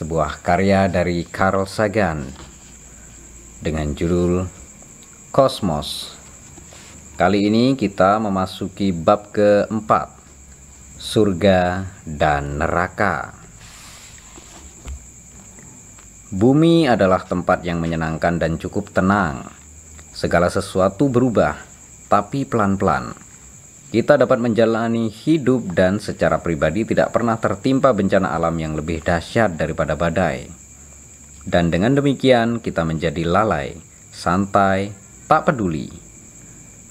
sebuah karya dari Carl Sagan dengan judul Kosmos. Kali ini kita memasuki bab keempat, surga dan neraka. Bumi adalah tempat yang menyenangkan dan cukup tenang. Segala sesuatu berubah, tapi pelan-pelan kita dapat menjalani hidup dan secara pribadi tidak pernah tertimpa bencana alam yang lebih dahsyat daripada badai. Dan dengan demikian kita menjadi lalai, santai, tak peduli.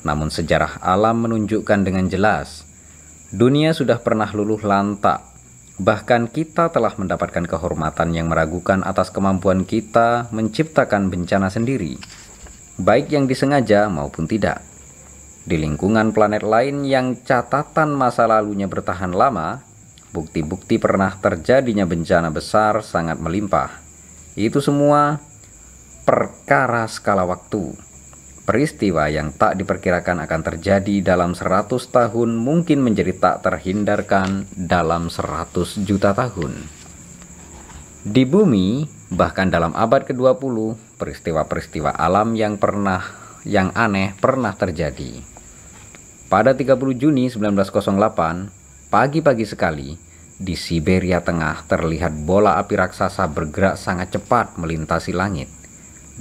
Namun sejarah alam menunjukkan dengan jelas, dunia sudah pernah luluh lantak. Bahkan kita telah mendapatkan kehormatan yang meragukan atas kemampuan kita menciptakan bencana sendiri, baik yang disengaja maupun tidak. Di lingkungan planet lain yang catatan masa lalunya bertahan lama, bukti-bukti pernah terjadinya bencana besar sangat melimpah. Itu semua perkara skala waktu. Peristiwa yang tak diperkirakan akan terjadi dalam 100 tahun mungkin menjadi tak terhindarkan dalam 100 juta tahun. Di bumi, bahkan dalam abad ke-20, peristiwa-peristiwa alam yang pernah yang aneh pernah terjadi. Pada 30 Juni 1908, pagi-pagi sekali, di Siberia Tengah terlihat bola api raksasa bergerak sangat cepat melintasi langit.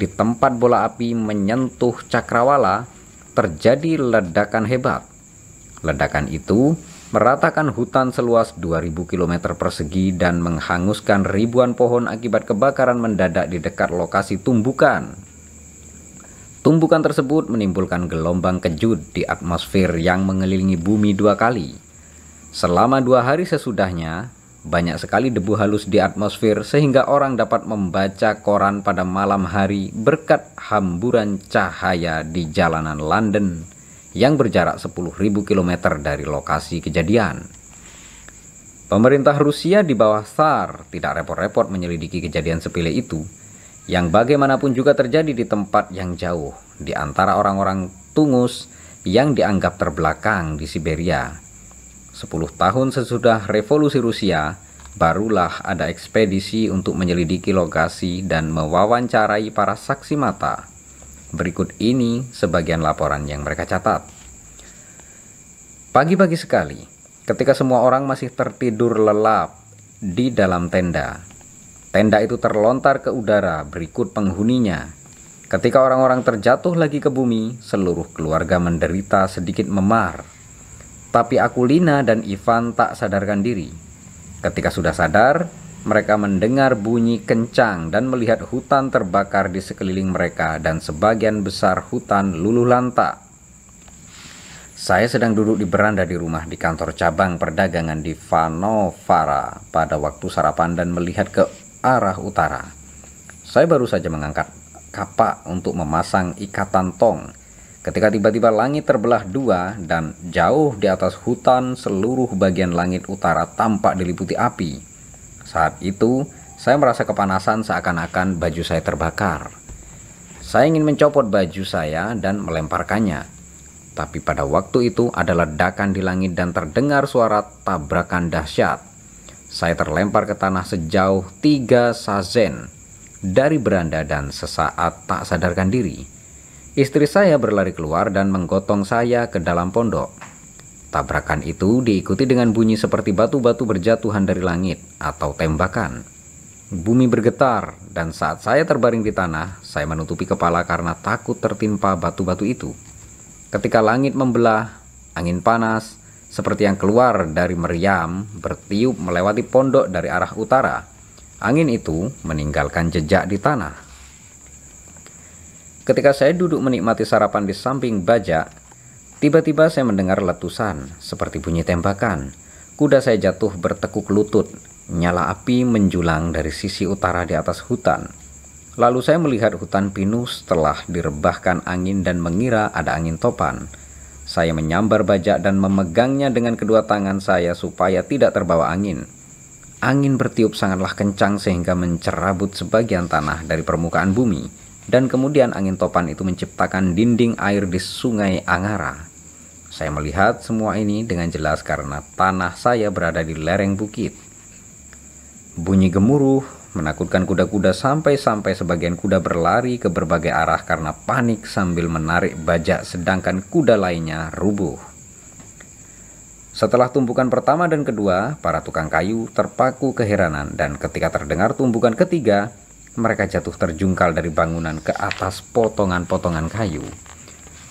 Di tempat bola api menyentuh cakrawala, terjadi ledakan hebat. Ledakan itu meratakan hutan seluas 2000 km persegi dan menghanguskan ribuan pohon akibat kebakaran mendadak di dekat lokasi tumbukan. Tumbukan tersebut menimbulkan gelombang kejut di atmosfer yang mengelilingi bumi dua kali. Selama dua hari sesudahnya, banyak sekali debu halus di atmosfer sehingga orang dapat membaca koran pada malam hari berkat hamburan cahaya di jalanan London yang berjarak 10.000 km dari lokasi kejadian. Pemerintah Rusia di bawah SAR tidak repot-repot menyelidiki kejadian sepele itu yang bagaimanapun juga terjadi di tempat yang jauh, di antara orang-orang Tungus yang dianggap terbelakang di Siberia. Sepuluh tahun sesudah revolusi Rusia, barulah ada ekspedisi untuk menyelidiki lokasi dan mewawancarai para saksi mata. Berikut ini sebagian laporan yang mereka catat. Pagi-pagi sekali, ketika semua orang masih tertidur lelap di dalam tenda, Tenda itu terlontar ke udara berikut penghuninya. Ketika orang-orang terjatuh lagi ke bumi, seluruh keluarga menderita sedikit memar. Tapi aku, Lina, dan Ivan tak sadarkan diri. Ketika sudah sadar, mereka mendengar bunyi kencang dan melihat hutan terbakar di sekeliling mereka dan sebagian besar hutan luluh lantak. Saya sedang duduk di beranda di rumah di kantor cabang perdagangan di Vanovara pada waktu sarapan dan melihat ke arah utara. Saya baru saja mengangkat kapak untuk memasang ikatan tong. Ketika tiba-tiba langit terbelah dua dan jauh di atas hutan seluruh bagian langit utara tampak diliputi api. Saat itu, saya merasa kepanasan seakan-akan baju saya terbakar. Saya ingin mencopot baju saya dan melemparkannya, tapi pada waktu itu ada ledakan di langit dan terdengar suara tabrakan dahsyat. Saya terlempar ke tanah sejauh tiga sazen dari beranda dan sesaat tak sadarkan diri. Istri saya berlari keluar dan menggotong saya ke dalam pondok. Tabrakan itu diikuti dengan bunyi seperti batu-batu berjatuhan dari langit atau tembakan. Bumi bergetar dan saat saya terbaring di tanah, saya menutupi kepala karena takut tertimpa batu-batu itu. Ketika langit membelah, angin panas, seperti yang keluar dari meriam bertiup melewati pondok dari arah utara. Angin itu meninggalkan jejak di tanah. Ketika saya duduk menikmati sarapan di samping baja, tiba-tiba saya mendengar letusan seperti bunyi tembakan. Kuda saya jatuh bertekuk lutut, nyala api menjulang dari sisi utara di atas hutan. Lalu saya melihat hutan pinus telah direbahkan angin dan mengira ada angin topan. Saya menyambar bajak dan memegangnya dengan kedua tangan saya supaya tidak terbawa angin. Angin bertiup sangatlah kencang sehingga mencerabut sebagian tanah dari permukaan bumi, dan kemudian angin topan itu menciptakan dinding air di sungai Angara. Saya melihat semua ini dengan jelas karena tanah saya berada di lereng bukit. Bunyi gemuruh menakutkan kuda-kuda sampai-sampai sebagian kuda berlari ke berbagai arah karena panik sambil menarik bajak sedangkan kuda lainnya rubuh. Setelah tumpukan pertama dan kedua, para tukang kayu terpaku keheranan dan ketika terdengar tumpukan ketiga, mereka jatuh terjungkal dari bangunan ke atas potongan-potongan kayu.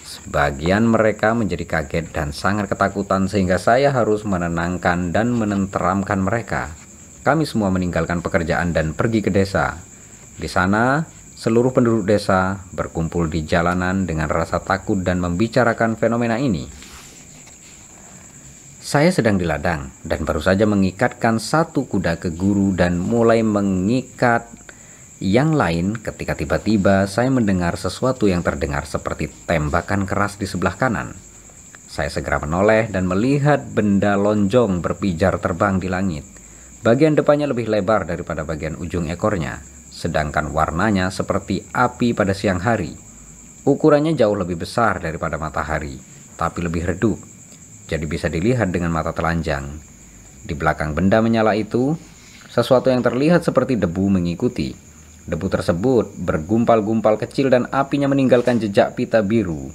Sebagian mereka menjadi kaget dan sangat ketakutan sehingga saya harus menenangkan dan menenteramkan mereka kami semua meninggalkan pekerjaan dan pergi ke desa. Di sana, seluruh penduduk desa berkumpul di jalanan dengan rasa takut dan membicarakan fenomena ini. Saya sedang di ladang dan baru saja mengikatkan satu kuda ke guru dan mulai mengikat yang lain ketika tiba-tiba saya mendengar sesuatu yang terdengar seperti tembakan keras di sebelah kanan. Saya segera menoleh dan melihat benda lonjong berpijar terbang di langit. Bagian depannya lebih lebar daripada bagian ujung ekornya, sedangkan warnanya seperti api pada siang hari. Ukurannya jauh lebih besar daripada matahari, tapi lebih redup, jadi bisa dilihat dengan mata telanjang. Di belakang benda menyala itu, sesuatu yang terlihat seperti debu mengikuti. Debu tersebut bergumpal-gumpal kecil dan apinya meninggalkan jejak pita biru.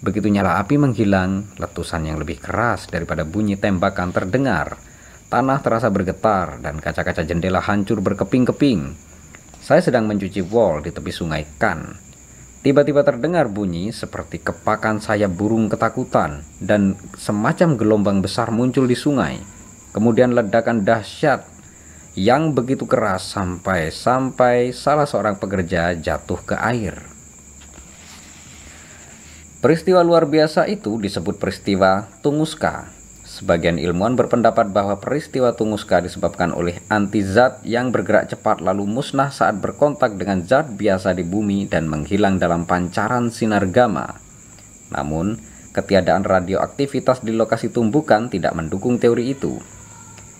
Begitu nyala api menghilang, letusan yang lebih keras daripada bunyi tembakan terdengar Tanah terasa bergetar dan kaca-kaca jendela hancur berkeping-keping. Saya sedang mencuci wol di tepi sungai Kan. Tiba-tiba terdengar bunyi seperti kepakan sayap burung ketakutan dan semacam gelombang besar muncul di sungai. Kemudian ledakan dahsyat yang begitu keras sampai-sampai salah seorang pekerja jatuh ke air. Peristiwa luar biasa itu disebut peristiwa Tunguska Sebagian ilmuwan berpendapat bahwa peristiwa Tunguska disebabkan oleh anti-zat yang bergerak cepat lalu musnah saat berkontak dengan zat biasa di bumi dan menghilang dalam pancaran sinar gamma. Namun, ketiadaan radioaktivitas di lokasi tumbukan tidak mendukung teori itu.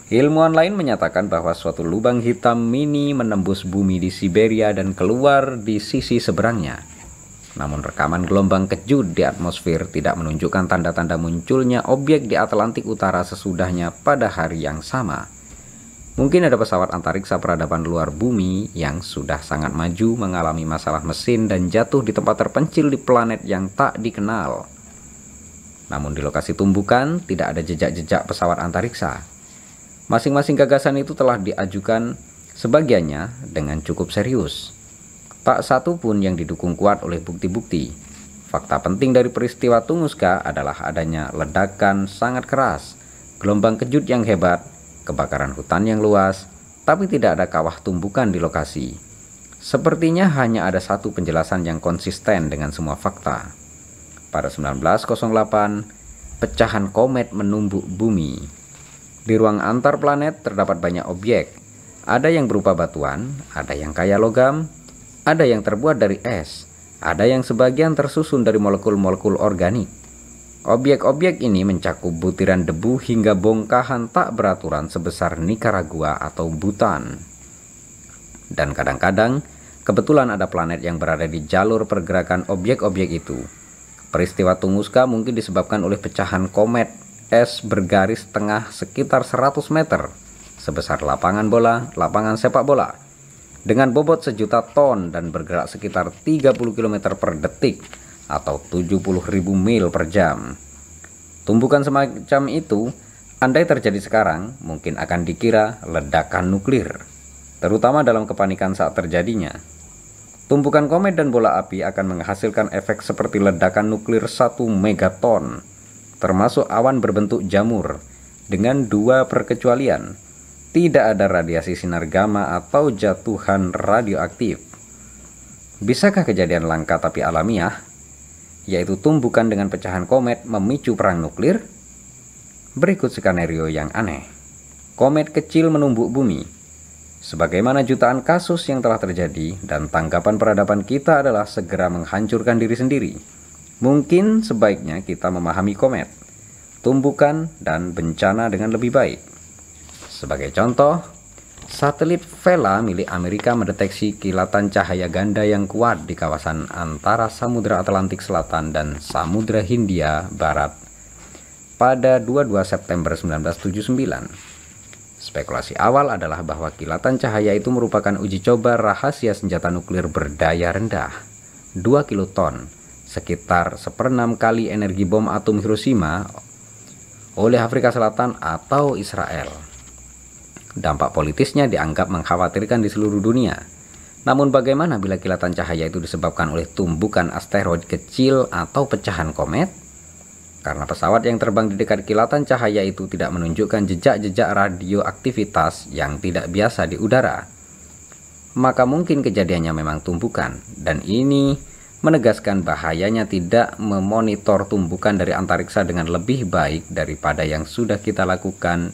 Ilmuwan lain menyatakan bahwa suatu lubang hitam mini menembus bumi di Siberia dan keluar di sisi seberangnya. Namun rekaman gelombang kejut di atmosfer tidak menunjukkan tanda-tanda munculnya objek di Atlantik Utara sesudahnya pada hari yang sama. Mungkin ada pesawat antariksa peradaban luar bumi yang sudah sangat maju mengalami masalah mesin dan jatuh di tempat terpencil di planet yang tak dikenal. Namun di lokasi tumbukan tidak ada jejak-jejak pesawat antariksa. Masing-masing gagasan itu telah diajukan sebagiannya dengan cukup serius Tak satu pun yang didukung kuat oleh bukti-bukti. Fakta penting dari peristiwa Tunguska adalah adanya ledakan sangat keras, gelombang kejut yang hebat, kebakaran hutan yang luas, tapi tidak ada kawah tumbukan di lokasi. Sepertinya hanya ada satu penjelasan yang konsisten dengan semua fakta. Pada 1908, pecahan komet menumbuk bumi. Di ruang antar planet terdapat banyak objek. Ada yang berupa batuan, ada yang kaya logam, ada yang terbuat dari es, ada yang sebagian tersusun dari molekul-molekul organik. Objek-objek ini mencakup butiran debu hingga bongkahan tak beraturan sebesar Nicaragua atau Butan. Dan kadang-kadang, kebetulan ada planet yang berada di jalur pergerakan objek-objek itu. Peristiwa Tunguska mungkin disebabkan oleh pecahan komet es bergaris tengah sekitar 100 meter, sebesar lapangan bola, lapangan sepak bola, dengan bobot sejuta ton dan bergerak sekitar 30 km per detik atau 70.000 mil per jam. Tumbukan semacam itu andai terjadi sekarang mungkin akan dikira ledakan nuklir, terutama dalam kepanikan saat terjadinya. Tumpukan komet dan bola api akan menghasilkan efek seperti ledakan nuklir 1 megaton, termasuk awan berbentuk jamur, dengan dua perkecualian, tidak ada radiasi sinar gamma atau jatuhan radioaktif. Bisakah kejadian langka tapi alamiah, yaitu tumbukan dengan pecahan komet memicu perang nuklir? Berikut skenario yang aneh. Komet kecil menumbuk bumi. Sebagaimana jutaan kasus yang telah terjadi dan tanggapan peradaban kita adalah segera menghancurkan diri sendiri. Mungkin sebaiknya kita memahami komet, tumbukan, dan bencana dengan lebih baik. Sebagai contoh, satelit Vela milik Amerika mendeteksi kilatan cahaya ganda yang kuat di kawasan antara Samudra Atlantik Selatan dan Samudra Hindia Barat pada 22 September 1979. Spekulasi awal adalah bahwa kilatan cahaya itu merupakan uji coba rahasia senjata nuklir berdaya rendah, 2 kiloton, sekitar seperenam kali energi bom atom Hiroshima oleh Afrika Selatan atau Israel. Dampak politisnya dianggap mengkhawatirkan di seluruh dunia. Namun bagaimana bila kilatan cahaya itu disebabkan oleh tumbukan asteroid kecil atau pecahan komet? Karena pesawat yang terbang di dekat kilatan cahaya itu tidak menunjukkan jejak-jejak radioaktivitas yang tidak biasa di udara. Maka mungkin kejadiannya memang tumbukan dan ini menegaskan bahayanya tidak memonitor tumbukan dari antariksa dengan lebih baik daripada yang sudah kita lakukan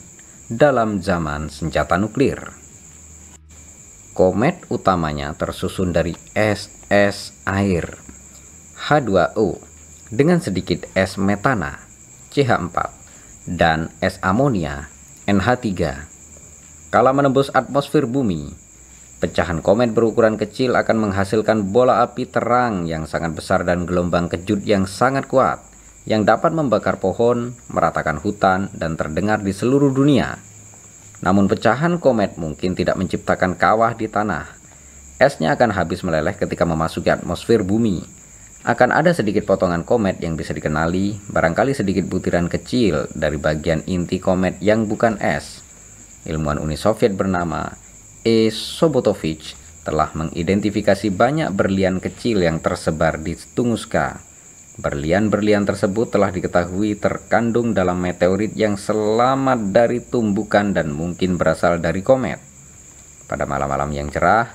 dalam zaman senjata nuklir. Komet utamanya tersusun dari es es air H2O dengan sedikit es metana CH4 dan es amonia NH3. Kala menembus atmosfer bumi, pecahan komet berukuran kecil akan menghasilkan bola api terang yang sangat besar dan gelombang kejut yang sangat kuat yang dapat membakar pohon, meratakan hutan, dan terdengar di seluruh dunia. Namun pecahan komet mungkin tidak menciptakan kawah di tanah. Esnya akan habis meleleh ketika memasuki atmosfer bumi. Akan ada sedikit potongan komet yang bisa dikenali, barangkali sedikit butiran kecil dari bagian inti komet yang bukan es. Ilmuwan Uni Soviet bernama E. Sobotovich telah mengidentifikasi banyak berlian kecil yang tersebar di Tunguska. Berlian-berlian tersebut telah diketahui terkandung dalam meteorit yang selamat dari tumbukan dan mungkin berasal dari komet. Pada malam-malam yang cerah,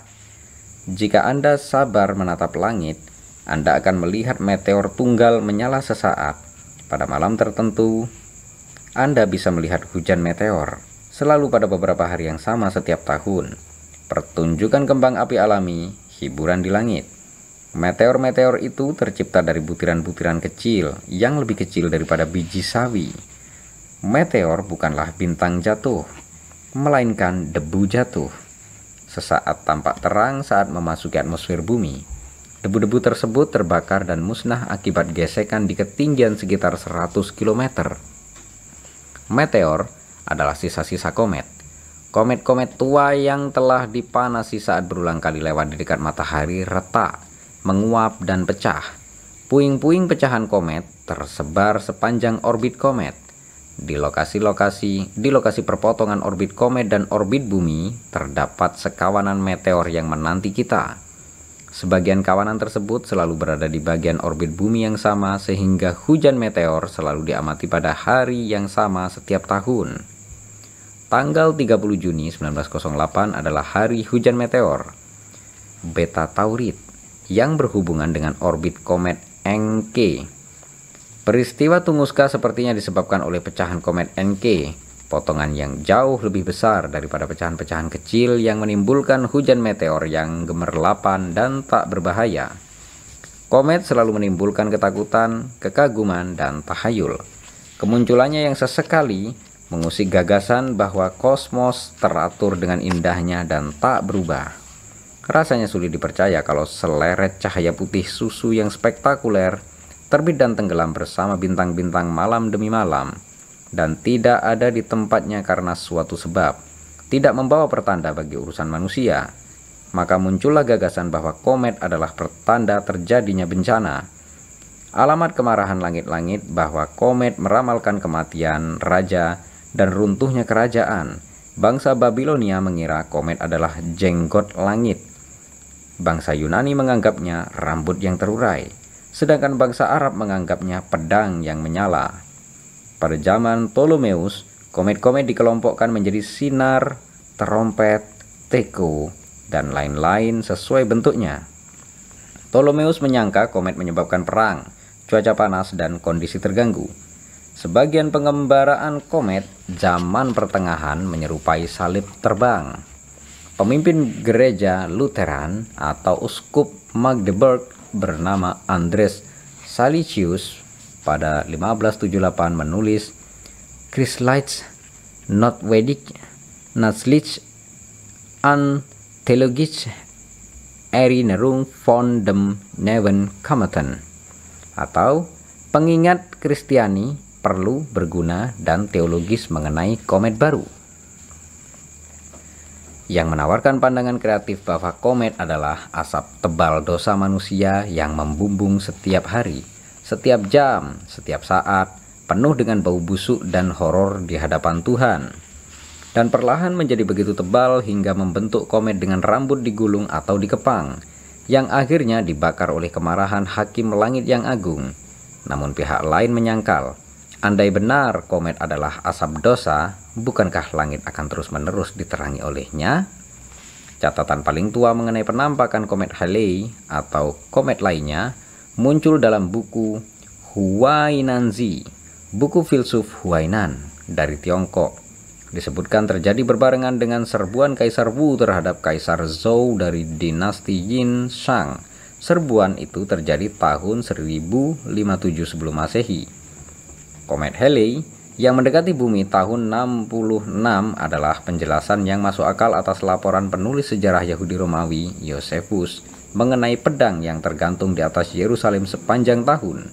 jika Anda sabar menatap langit, Anda akan melihat meteor tunggal menyala sesaat. Pada malam tertentu, Anda bisa melihat hujan meteor selalu pada beberapa hari yang sama setiap tahun. Pertunjukan kembang api alami, hiburan di langit. Meteor-meteor itu tercipta dari butiran-butiran kecil yang lebih kecil daripada biji sawi. Meteor bukanlah bintang jatuh, melainkan debu jatuh. Sesaat tampak terang saat memasuki atmosfer bumi. Debu-debu tersebut terbakar dan musnah akibat gesekan di ketinggian sekitar 100 km. Meteor adalah sisa-sisa komet. Komet-komet tua yang telah dipanasi saat berulang kali lewat di dekat matahari retak menguap dan pecah. Puing-puing pecahan komet tersebar sepanjang orbit komet. Di lokasi-lokasi, di lokasi perpotongan orbit komet dan orbit bumi, terdapat sekawanan meteor yang menanti kita. Sebagian kawanan tersebut selalu berada di bagian orbit bumi yang sama sehingga hujan meteor selalu diamati pada hari yang sama setiap tahun. Tanggal 30 Juni 1908 adalah hari hujan meteor. Beta Taurit yang berhubungan dengan orbit komet NK. Peristiwa Tunguska sepertinya disebabkan oleh pecahan komet NK, potongan yang jauh lebih besar daripada pecahan-pecahan kecil yang menimbulkan hujan meteor yang gemerlapan dan tak berbahaya. Komet selalu menimbulkan ketakutan, kekaguman, dan tahayul. Kemunculannya yang sesekali mengusik gagasan bahwa kosmos teratur dengan indahnya dan tak berubah. Rasanya sulit dipercaya kalau seleret cahaya putih susu yang spektakuler terbit dan tenggelam bersama bintang-bintang malam demi malam dan tidak ada di tempatnya karena suatu sebab, tidak membawa pertanda bagi urusan manusia. Maka muncullah gagasan bahwa komet adalah pertanda terjadinya bencana. Alamat kemarahan langit-langit bahwa komet meramalkan kematian raja dan runtuhnya kerajaan. Bangsa Babilonia mengira komet adalah jenggot langit Bangsa Yunani menganggapnya rambut yang terurai, sedangkan bangsa Arab menganggapnya pedang yang menyala. Pada zaman Ptolemeus, komet-komet dikelompokkan menjadi sinar, terompet, teko, dan lain-lain sesuai bentuknya. Ptolemeus menyangka komet menyebabkan perang, cuaca panas, dan kondisi terganggu. Sebagian pengembaraan komet zaman pertengahan menyerupai salib terbang. Pemimpin gereja Lutheran atau uskup Magdeburg bernama Andres Salicius pada 1578 menulis Christlights not Vedic Natslich an Theologisch Erinnerung von dem Neven Kometen atau pengingat Kristiani perlu berguna dan teologis mengenai komet baru. Yang menawarkan pandangan kreatif bahwa komet adalah asap tebal dosa manusia yang membumbung setiap hari, setiap jam, setiap saat, penuh dengan bau busuk dan horor di hadapan Tuhan. Dan perlahan menjadi begitu tebal hingga membentuk komet dengan rambut digulung atau dikepang, yang akhirnya dibakar oleh kemarahan hakim langit yang agung. Namun pihak lain menyangkal Andai benar komet adalah asap dosa, bukankah langit akan terus-menerus diterangi olehnya? Catatan paling tua mengenai penampakan komet Halley atau komet lainnya muncul dalam buku Huainanzi, buku filsuf Huainan dari Tiongkok. Disebutkan terjadi berbarengan dengan serbuan Kaisar Wu terhadap Kaisar Zhou dari dinasti Yin Shang. Serbuan itu terjadi tahun 1057 sebelum Masehi. Komet Halley yang mendekati bumi tahun 66 adalah penjelasan yang masuk akal atas laporan penulis sejarah Yahudi Romawi Yosefus mengenai pedang yang tergantung di atas Yerusalem sepanjang tahun.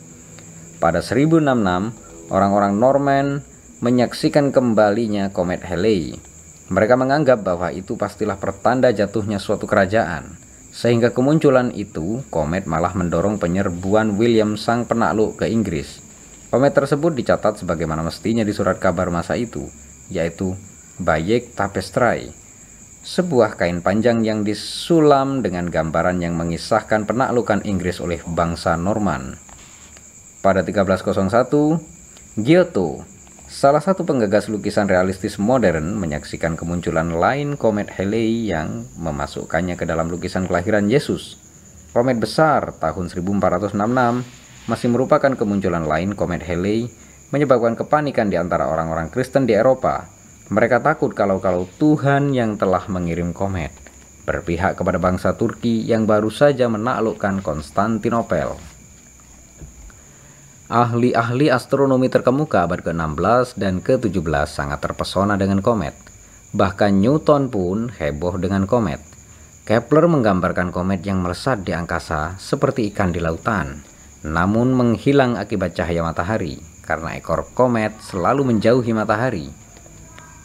Pada 1066, orang-orang Norman menyaksikan kembalinya komet Halley. Mereka menganggap bahwa itu pastilah pertanda jatuhnya suatu kerajaan. Sehingga kemunculan itu, komet malah mendorong penyerbuan William sang penakluk ke Inggris. Pamit tersebut dicatat sebagaimana mestinya di surat kabar masa itu, yaitu Bayek Tapestrai, sebuah kain panjang yang disulam dengan gambaran yang mengisahkan penaklukan Inggris oleh bangsa Norman. Pada 1301, Giotto, salah satu penggagas lukisan realistis modern, menyaksikan kemunculan lain komet Halley yang memasukkannya ke dalam lukisan kelahiran Yesus. Komet besar tahun 1466 masih merupakan kemunculan lain komet Halley menyebabkan kepanikan di antara orang-orang Kristen di Eropa. Mereka takut kalau-kalau Tuhan yang telah mengirim komet berpihak kepada bangsa Turki yang baru saja menaklukkan Konstantinopel. Ahli-ahli astronomi terkemuka abad ke-16 dan ke-17 sangat terpesona dengan komet. Bahkan Newton pun heboh dengan komet. Kepler menggambarkan komet yang melesat di angkasa seperti ikan di lautan namun menghilang akibat cahaya matahari karena ekor komet selalu menjauhi matahari.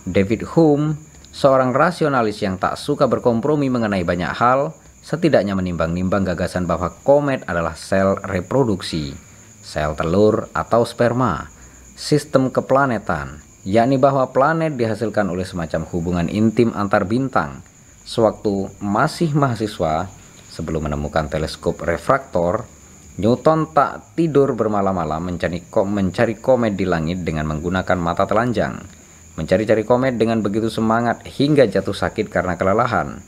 David Hume, seorang rasionalis yang tak suka berkompromi mengenai banyak hal, setidaknya menimbang-nimbang gagasan bahwa komet adalah sel reproduksi, sel telur atau sperma, sistem keplanetan, yakni bahwa planet dihasilkan oleh semacam hubungan intim antar bintang. Sewaktu masih mahasiswa, sebelum menemukan teleskop refraktor, Newton tak tidur bermalam-malam mencari, mencari komet di langit dengan menggunakan mata telanjang. Mencari-cari komet dengan begitu semangat hingga jatuh sakit karena kelelahan.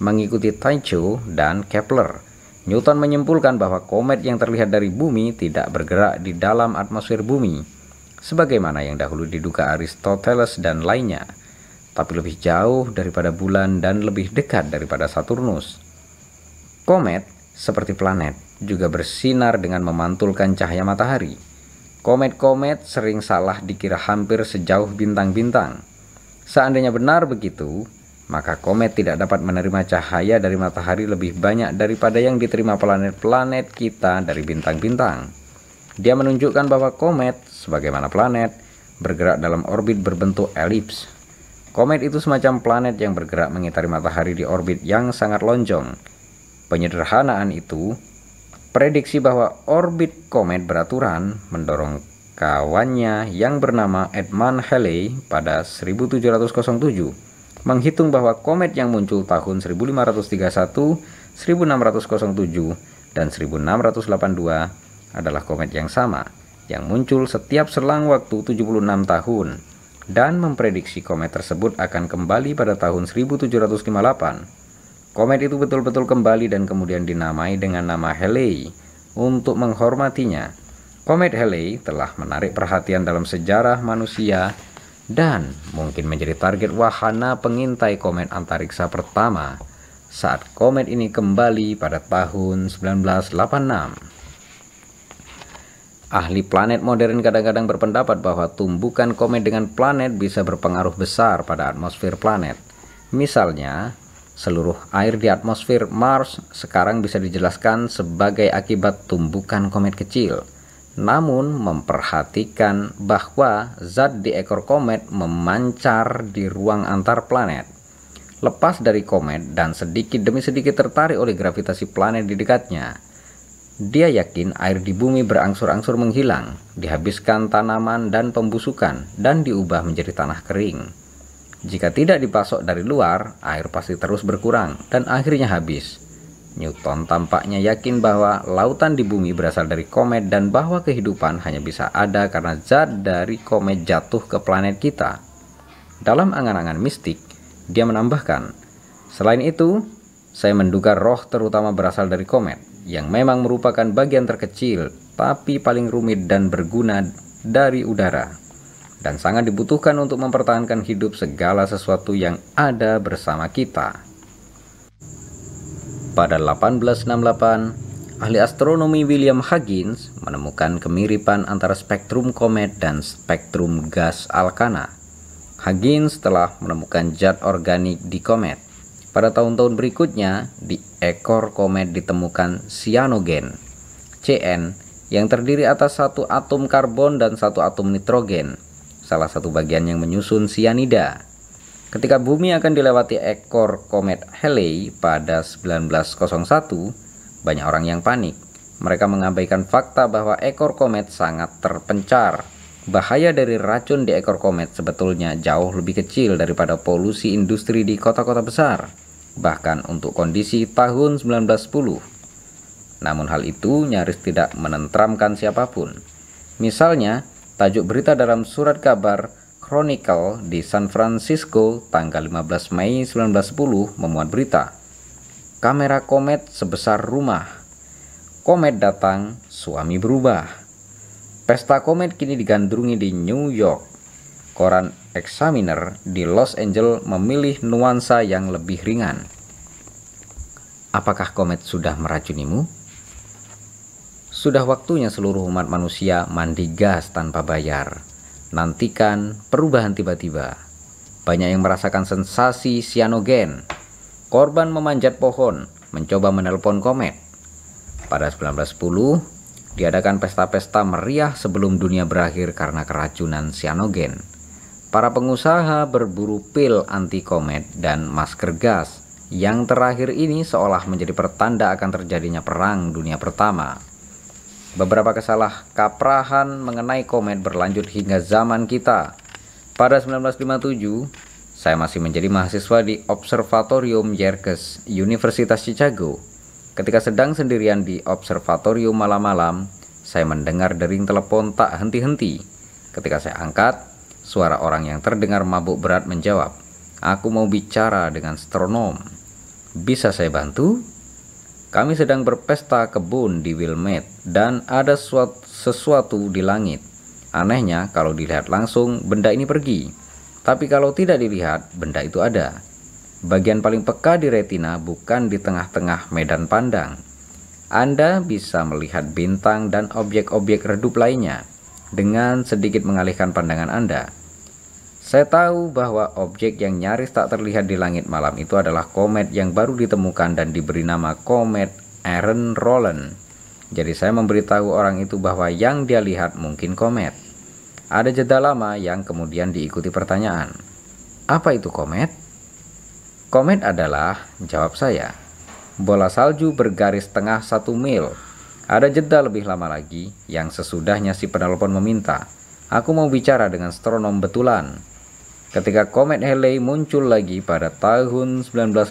Mengikuti Tycho dan Kepler, Newton menyimpulkan bahwa komet yang terlihat dari bumi tidak bergerak di dalam atmosfer bumi, sebagaimana yang dahulu diduga Aristoteles dan lainnya, tapi lebih jauh daripada bulan dan lebih dekat daripada Saturnus. Komet seperti planet juga bersinar dengan memantulkan cahaya matahari. Komet-komet sering salah dikira hampir sejauh bintang-bintang. Seandainya benar begitu, maka komet tidak dapat menerima cahaya dari matahari lebih banyak daripada yang diterima planet-planet kita dari bintang-bintang. Dia menunjukkan bahwa komet, sebagaimana planet, bergerak dalam orbit berbentuk elips. Komet itu semacam planet yang bergerak mengitari matahari di orbit yang sangat lonjong. Penyederhanaan itu Prediksi bahwa orbit komet beraturan mendorong kawannya yang bernama Edmund Halley pada 1707 menghitung bahwa komet yang muncul tahun 1531, 1607, dan 1682 adalah komet yang sama yang muncul setiap selang waktu 76 tahun dan memprediksi komet tersebut akan kembali pada tahun 1758. Komet itu betul-betul kembali dan kemudian dinamai dengan nama Halley untuk menghormatinya. Komet Halley telah menarik perhatian dalam sejarah manusia dan mungkin menjadi target wahana pengintai komet antariksa pertama saat komet ini kembali pada tahun 1986. Ahli planet modern kadang-kadang berpendapat bahwa tumbukan komet dengan planet bisa berpengaruh besar pada atmosfer planet. Misalnya, Seluruh air di atmosfer Mars sekarang bisa dijelaskan sebagai akibat tumbukan komet kecil. Namun memperhatikan bahwa zat di ekor komet memancar di ruang antar planet. Lepas dari komet dan sedikit demi sedikit tertarik oleh gravitasi planet di dekatnya. Dia yakin air di bumi berangsur-angsur menghilang, dihabiskan tanaman dan pembusukan, dan diubah menjadi tanah kering. Jika tidak dipasok dari luar, air pasti terus berkurang dan akhirnya habis. Newton tampaknya yakin bahwa lautan di bumi berasal dari komet dan bahwa kehidupan hanya bisa ada karena zat dari komet jatuh ke planet kita. Dalam angan-angan mistik, dia menambahkan, "Selain itu, saya menduga roh terutama berasal dari komet, yang memang merupakan bagian terkecil tapi paling rumit dan berguna dari udara." dan sangat dibutuhkan untuk mempertahankan hidup segala sesuatu yang ada bersama kita. Pada 1868, ahli astronomi William Huggins menemukan kemiripan antara spektrum komet dan spektrum gas alkana. Huggins telah menemukan zat organik di komet. Pada tahun-tahun berikutnya, di ekor komet ditemukan cyanogen, CN, yang terdiri atas satu atom karbon dan satu atom nitrogen salah satu bagian yang menyusun sianida. Ketika bumi akan dilewati ekor komet Halley pada 1901, banyak orang yang panik. Mereka mengabaikan fakta bahwa ekor komet sangat terpencar. Bahaya dari racun di ekor komet sebetulnya jauh lebih kecil daripada polusi industri di kota-kota besar, bahkan untuk kondisi tahun 1910. Namun hal itu nyaris tidak menentramkan siapapun. Misalnya, Tajuk berita dalam surat kabar Chronicle di San Francisco tanggal 15 Mei 1910 memuat berita. Kamera komet sebesar rumah. Komet datang, suami berubah. Pesta komet kini digandrungi di New York. Koran Examiner di Los Angeles memilih nuansa yang lebih ringan. Apakah komet sudah meracunimu? Sudah waktunya seluruh umat manusia mandi gas tanpa bayar. Nantikan perubahan tiba-tiba. Banyak yang merasakan sensasi sianogen. Korban memanjat pohon, mencoba menelpon komet. Pada 1910, diadakan pesta-pesta meriah sebelum dunia berakhir karena keracunan sianogen. Para pengusaha berburu pil anti komet dan masker gas. Yang terakhir ini seolah menjadi pertanda akan terjadinya perang dunia pertama. Beberapa kesalah kaprahan mengenai komet berlanjut hingga zaman kita. Pada 1957, saya masih menjadi mahasiswa di Observatorium Yerkes, Universitas Chicago. Ketika sedang sendirian di observatorium malam-malam, saya mendengar dering telepon tak henti-henti. Ketika saya angkat, suara orang yang terdengar mabuk berat menjawab, "Aku mau bicara dengan astronom. Bisa saya bantu?" Kami sedang berpesta kebun di Wilmet dan ada suatu, sesuatu di langit. Anehnya, kalau dilihat langsung, benda ini pergi. Tapi kalau tidak dilihat, benda itu ada. Bagian paling peka di retina bukan di tengah-tengah medan pandang. Anda bisa melihat bintang dan objek-objek redup lainnya dengan sedikit mengalihkan pandangan Anda. Saya tahu bahwa objek yang nyaris tak terlihat di langit malam itu adalah komet yang baru ditemukan dan diberi nama komet Aaron Roland. Jadi saya memberitahu orang itu bahwa yang dia lihat mungkin komet. Ada jeda lama yang kemudian diikuti pertanyaan. Apa itu komet? Komet adalah, jawab saya, bola salju bergaris tengah satu mil. Ada jeda lebih lama lagi yang sesudahnya si penelpon meminta. Aku mau bicara dengan astronom betulan. Ketika komet Halley muncul lagi pada tahun 1986,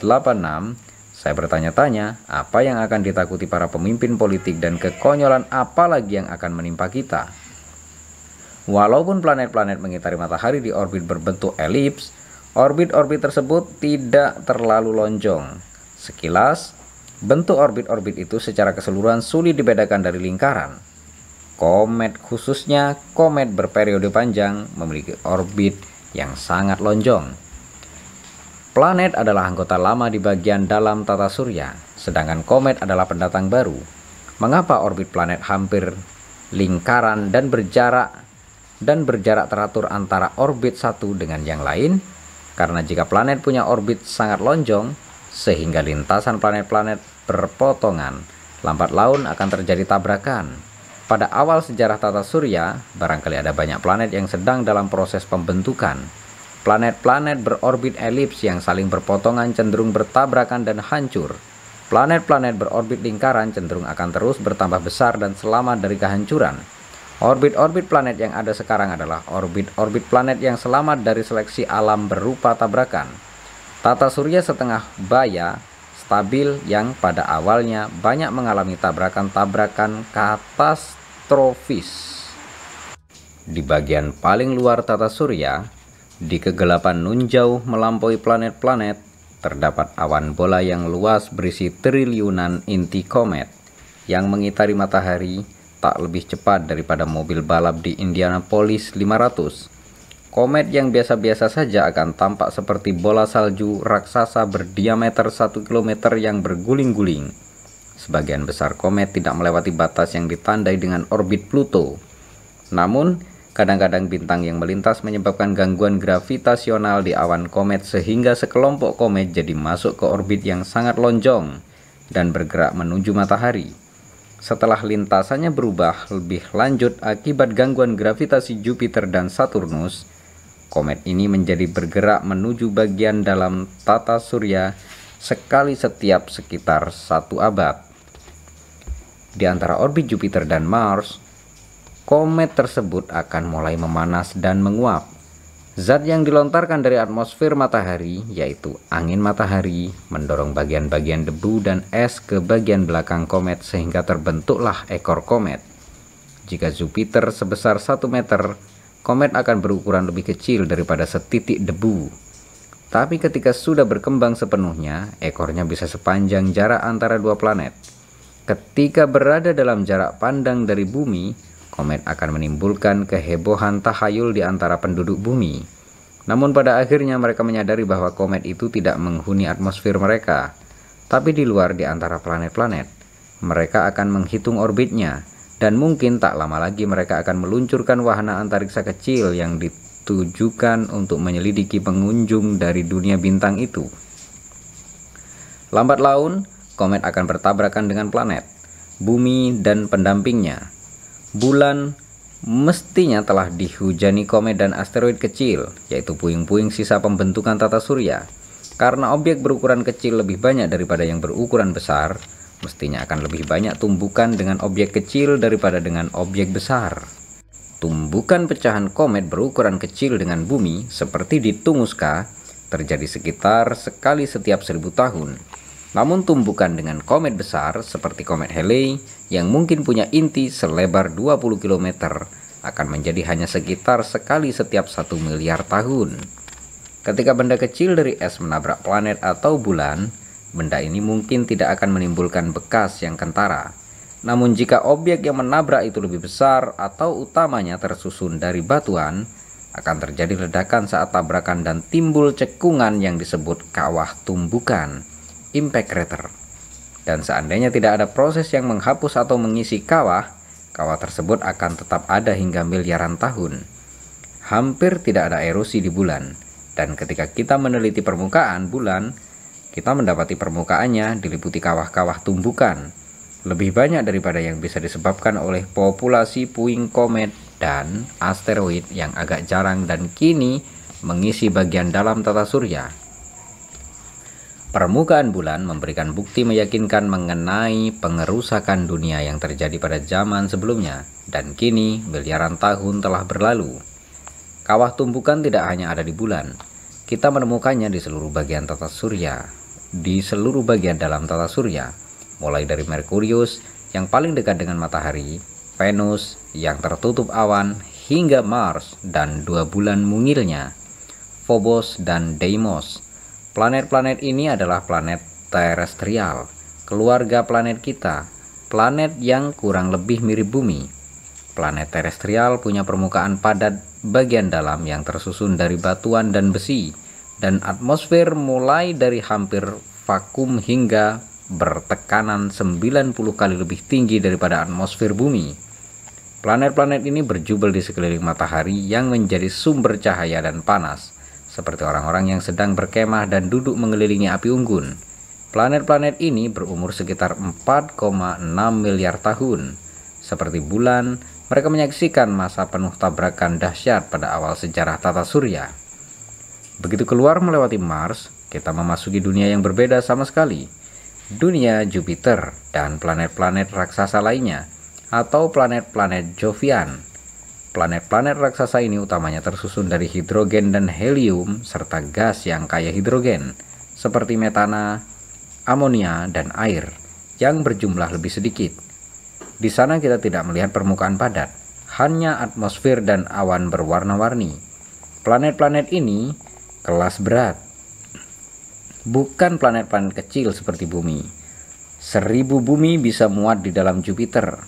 saya bertanya-tanya apa yang akan ditakuti para pemimpin politik dan kekonyolan apa lagi yang akan menimpa kita. Walaupun planet-planet mengitari matahari di orbit berbentuk elips, orbit-orbit tersebut tidak terlalu lonjong. Sekilas, bentuk orbit-orbit itu secara keseluruhan sulit dibedakan dari lingkaran. Komet khususnya, komet berperiode panjang memiliki orbit yang sangat lonjong. Planet adalah anggota lama di bagian dalam tata surya, sedangkan komet adalah pendatang baru. Mengapa orbit planet hampir lingkaran dan berjarak dan berjarak teratur antara orbit satu dengan yang lain? Karena jika planet punya orbit sangat lonjong, sehingga lintasan planet-planet berpotongan, lambat laun akan terjadi tabrakan pada awal sejarah tata surya, barangkali ada banyak planet yang sedang dalam proses pembentukan. Planet-planet berorbit elips yang saling berpotongan cenderung bertabrakan dan hancur. Planet-planet berorbit lingkaran cenderung akan terus bertambah besar dan selamat dari kehancuran. Orbit-orbit planet yang ada sekarang adalah orbit-orbit planet yang selamat dari seleksi alam berupa tabrakan. Tata surya setengah baya stabil yang pada awalnya banyak mengalami tabrakan-tabrakan ke atas trofis. Di bagian paling luar tata surya, di kegelapan nun jauh melampaui planet-planet, terdapat awan bola yang luas berisi triliunan inti komet yang mengitari matahari tak lebih cepat daripada mobil balap di Indianapolis 500. Komet yang biasa-biasa saja akan tampak seperti bola salju raksasa berdiameter 1 km yang berguling-guling Sebagian besar komet tidak melewati batas yang ditandai dengan orbit Pluto. Namun, kadang-kadang bintang yang melintas menyebabkan gangguan gravitasional di awan komet sehingga sekelompok komet jadi masuk ke orbit yang sangat lonjong dan bergerak menuju matahari. Setelah lintasannya berubah lebih lanjut akibat gangguan gravitasi Jupiter dan Saturnus, komet ini menjadi bergerak menuju bagian dalam tata surya sekali setiap sekitar satu abad di antara orbit Jupiter dan Mars, komet tersebut akan mulai memanas dan menguap. Zat yang dilontarkan dari atmosfer matahari, yaitu angin matahari, mendorong bagian-bagian debu dan es ke bagian belakang komet sehingga terbentuklah ekor komet. Jika Jupiter sebesar 1 meter, komet akan berukuran lebih kecil daripada setitik debu. Tapi ketika sudah berkembang sepenuhnya, ekornya bisa sepanjang jarak antara dua planet. Ketika berada dalam jarak pandang dari bumi, komet akan menimbulkan kehebohan tahayul di antara penduduk bumi. Namun pada akhirnya mereka menyadari bahwa komet itu tidak menghuni atmosfer mereka, tapi di luar di antara planet-planet. Mereka akan menghitung orbitnya, dan mungkin tak lama lagi mereka akan meluncurkan wahana antariksa kecil yang ditujukan untuk menyelidiki pengunjung dari dunia bintang itu. Lambat laun, komet akan bertabrakan dengan planet, bumi, dan pendampingnya. Bulan mestinya telah dihujani komet dan asteroid kecil, yaitu puing-puing sisa pembentukan tata surya. Karena objek berukuran kecil lebih banyak daripada yang berukuran besar, mestinya akan lebih banyak tumbukan dengan objek kecil daripada dengan objek besar. Tumbukan pecahan komet berukuran kecil dengan bumi seperti di Tunguska terjadi sekitar sekali setiap seribu tahun namun tumbukan dengan komet besar seperti komet Halley yang mungkin punya inti selebar 20 km akan menjadi hanya sekitar sekali setiap satu miliar tahun. Ketika benda kecil dari es menabrak planet atau bulan, benda ini mungkin tidak akan menimbulkan bekas yang kentara. Namun jika objek yang menabrak itu lebih besar atau utamanya tersusun dari batuan, akan terjadi ledakan saat tabrakan dan timbul cekungan yang disebut kawah tumbukan impact crater. Dan seandainya tidak ada proses yang menghapus atau mengisi kawah, kawah tersebut akan tetap ada hingga miliaran tahun. Hampir tidak ada erosi di bulan, dan ketika kita meneliti permukaan bulan, kita mendapati permukaannya diliputi kawah-kawah tumbukan, lebih banyak daripada yang bisa disebabkan oleh populasi puing komet dan asteroid yang agak jarang dan kini mengisi bagian dalam tata surya. Permukaan bulan memberikan bukti meyakinkan mengenai pengerusakan dunia yang terjadi pada zaman sebelumnya, dan kini miliaran tahun telah berlalu. Kawah tumpukan tidak hanya ada di bulan, kita menemukannya di seluruh bagian tata surya, di seluruh bagian dalam tata surya, mulai dari Merkurius yang paling dekat dengan matahari, Venus yang tertutup awan, hingga Mars dan dua bulan mungilnya, Phobos dan Deimos Planet-planet ini adalah planet terestrial, keluarga planet kita, planet yang kurang lebih mirip bumi. Planet terestrial punya permukaan padat bagian dalam yang tersusun dari batuan dan besi, dan atmosfer mulai dari hampir vakum hingga bertekanan 90 kali lebih tinggi daripada atmosfer bumi. Planet-planet ini berjubel di sekeliling matahari yang menjadi sumber cahaya dan panas seperti orang-orang yang sedang berkemah dan duduk mengelilingi api unggun. Planet-planet ini berumur sekitar 4,6 miliar tahun. Seperti bulan, mereka menyaksikan masa penuh tabrakan dahsyat pada awal sejarah tata surya. Begitu keluar melewati Mars, kita memasuki dunia yang berbeda sama sekali. Dunia Jupiter dan planet-planet raksasa lainnya, atau planet-planet Jovian Planet-planet raksasa ini utamanya tersusun dari hidrogen dan helium serta gas yang kaya hidrogen seperti metana, amonia, dan air yang berjumlah lebih sedikit. Di sana kita tidak melihat permukaan padat, hanya atmosfer dan awan berwarna-warni. Planet-planet ini kelas berat, bukan planet-planet kecil seperti bumi. Seribu bumi bisa muat di dalam Jupiter,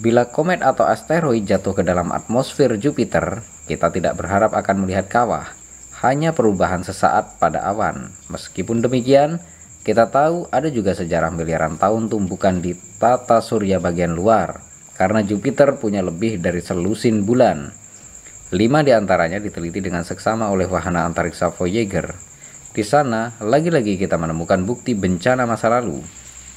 Bila komet atau asteroid jatuh ke dalam atmosfer Jupiter, kita tidak berharap akan melihat kawah, hanya perubahan sesaat pada awan. Meskipun demikian, kita tahu ada juga sejarah miliaran tahun tumbukan di tata surya bagian luar, karena Jupiter punya lebih dari selusin bulan. Lima di antaranya diteliti dengan seksama oleh wahana antariksa Voyager. Di sana, lagi-lagi kita menemukan bukti bencana masa lalu,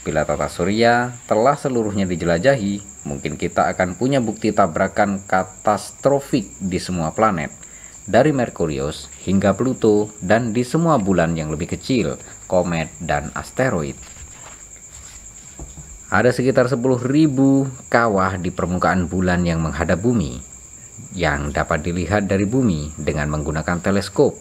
Bila tata surya telah seluruhnya dijelajahi, mungkin kita akan punya bukti tabrakan katastrofik di semua planet, dari Merkurius hingga Pluto dan di semua bulan yang lebih kecil, komet dan asteroid. Ada sekitar 10.000 kawah di permukaan bulan yang menghadap bumi yang dapat dilihat dari bumi dengan menggunakan teleskop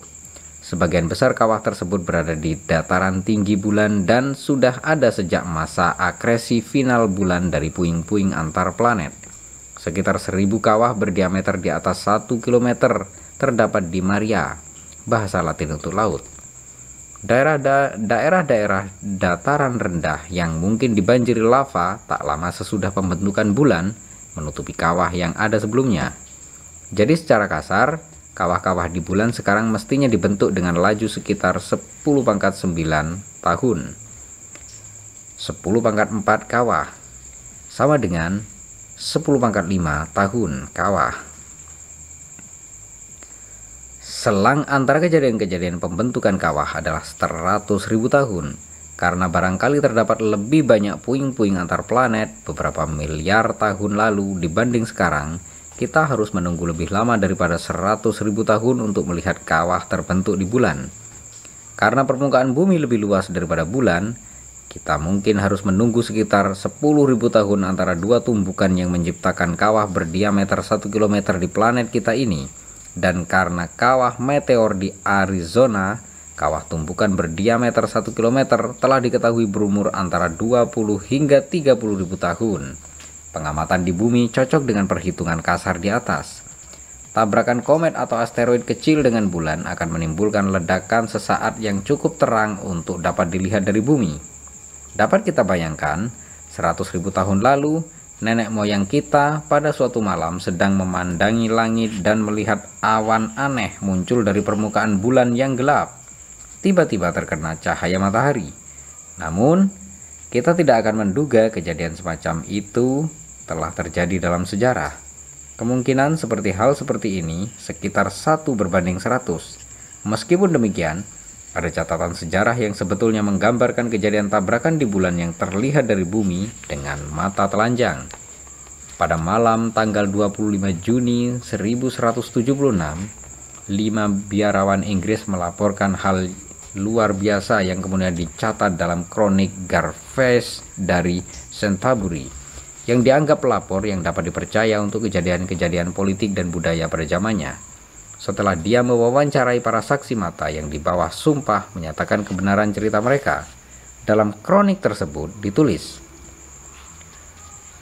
Sebagian besar kawah tersebut berada di dataran tinggi bulan dan sudah ada sejak masa akresi final bulan dari puing-puing antar planet. Sekitar seribu kawah berdiameter di atas 1 kilometer terdapat di Maria, bahasa Latin untuk laut. Daerah-daerah dataran rendah yang mungkin dibanjiri lava tak lama sesudah pembentukan bulan menutupi kawah yang ada sebelumnya. Jadi secara kasar, Kawah-kawah di bulan sekarang mestinya dibentuk dengan laju sekitar 10 pangkat 9 tahun. 10 pangkat 4 kawah sama dengan 10 pangkat 5 tahun kawah. Selang antara kejadian-kejadian pembentukan kawah adalah 100.000 tahun karena barangkali terdapat lebih banyak puing-puing antar planet beberapa miliar tahun lalu dibanding sekarang kita harus menunggu lebih lama daripada 100.000 tahun untuk melihat kawah terbentuk di bulan. Karena permukaan bumi lebih luas daripada bulan, kita mungkin harus menunggu sekitar 10.000 tahun antara dua tumbukan yang menciptakan kawah berdiameter 1 km di planet kita ini. Dan karena kawah meteor di Arizona, kawah tumbukan berdiameter 1 km telah diketahui berumur antara 20 hingga 30.000 tahun. Pengamatan di bumi cocok dengan perhitungan kasar di atas. Tabrakan komet atau asteroid kecil dengan bulan akan menimbulkan ledakan sesaat yang cukup terang untuk dapat dilihat dari bumi. Dapat kita bayangkan, 100.000 tahun lalu, nenek moyang kita pada suatu malam sedang memandangi langit dan melihat awan aneh muncul dari permukaan bulan yang gelap. Tiba-tiba terkena cahaya matahari. Namun, kita tidak akan menduga kejadian semacam itu telah terjadi dalam sejarah. Kemungkinan seperti hal seperti ini sekitar satu berbanding 100. Meskipun demikian, ada catatan sejarah yang sebetulnya menggambarkan kejadian tabrakan di bulan yang terlihat dari bumi dengan mata telanjang. Pada malam tanggal 25 Juni 1176, lima biarawan Inggris melaporkan hal luar biasa yang kemudian dicatat dalam kronik Garfes dari Canterbury yang dianggap pelapor yang dapat dipercaya untuk kejadian-kejadian politik dan budaya pada zamannya. Setelah dia mewawancarai para saksi mata yang di bawah sumpah menyatakan kebenaran cerita mereka, dalam kronik tersebut ditulis,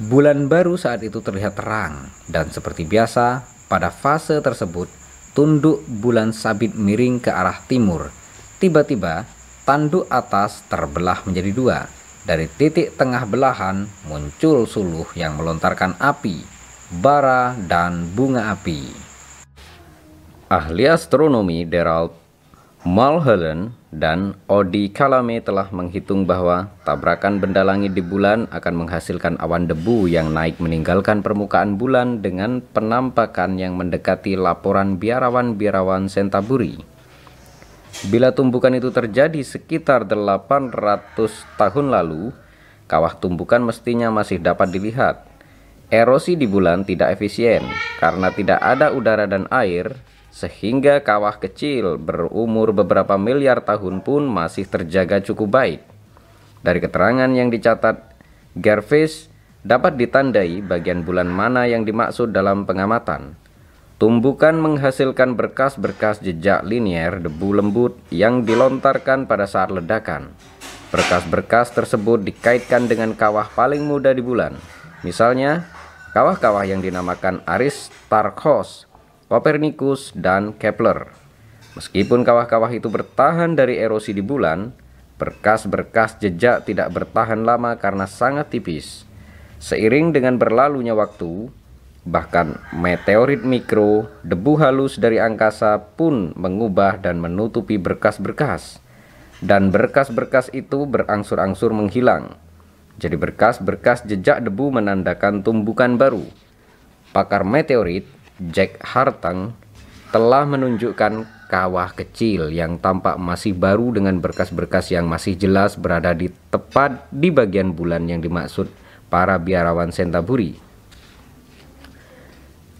Bulan baru saat itu terlihat terang, dan seperti biasa, pada fase tersebut, tunduk bulan sabit miring ke arah timur. Tiba-tiba, tanduk atas terbelah menjadi dua, dari titik tengah belahan muncul suluh yang melontarkan api, bara, dan bunga api. Ahli astronomi Derald Mulholland dan Odi Kalame telah menghitung bahwa tabrakan benda langit di bulan akan menghasilkan awan debu yang naik meninggalkan permukaan bulan dengan penampakan yang mendekati laporan biarawan-biarawan Sentaburi. Bila tumbukan itu terjadi sekitar 800 tahun lalu, kawah tumbukan mestinya masih dapat dilihat. Erosi di bulan tidak efisien karena tidak ada udara dan air, sehingga kawah kecil berumur beberapa miliar tahun pun masih terjaga cukup baik. Dari keterangan yang dicatat, Gervais dapat ditandai bagian bulan mana yang dimaksud dalam pengamatan. Tumbukan menghasilkan berkas-berkas jejak linier debu lembut yang dilontarkan pada saat ledakan. Berkas-berkas tersebut dikaitkan dengan kawah paling muda di bulan. Misalnya, kawah-kawah yang dinamakan Aristarchos, Copernicus, dan Kepler. Meskipun kawah-kawah itu bertahan dari erosi di bulan, berkas-berkas jejak tidak bertahan lama karena sangat tipis. Seiring dengan berlalunya waktu, bahkan meteorit mikro, debu halus dari angkasa pun mengubah dan menutupi berkas-berkas. Dan berkas-berkas itu berangsur-angsur menghilang. Jadi berkas-berkas jejak debu menandakan tumbukan baru. Pakar meteorit, Jack Hartang, telah menunjukkan kawah kecil yang tampak masih baru dengan berkas-berkas yang masih jelas berada di tepat di bagian bulan yang dimaksud para biarawan Sentaburi.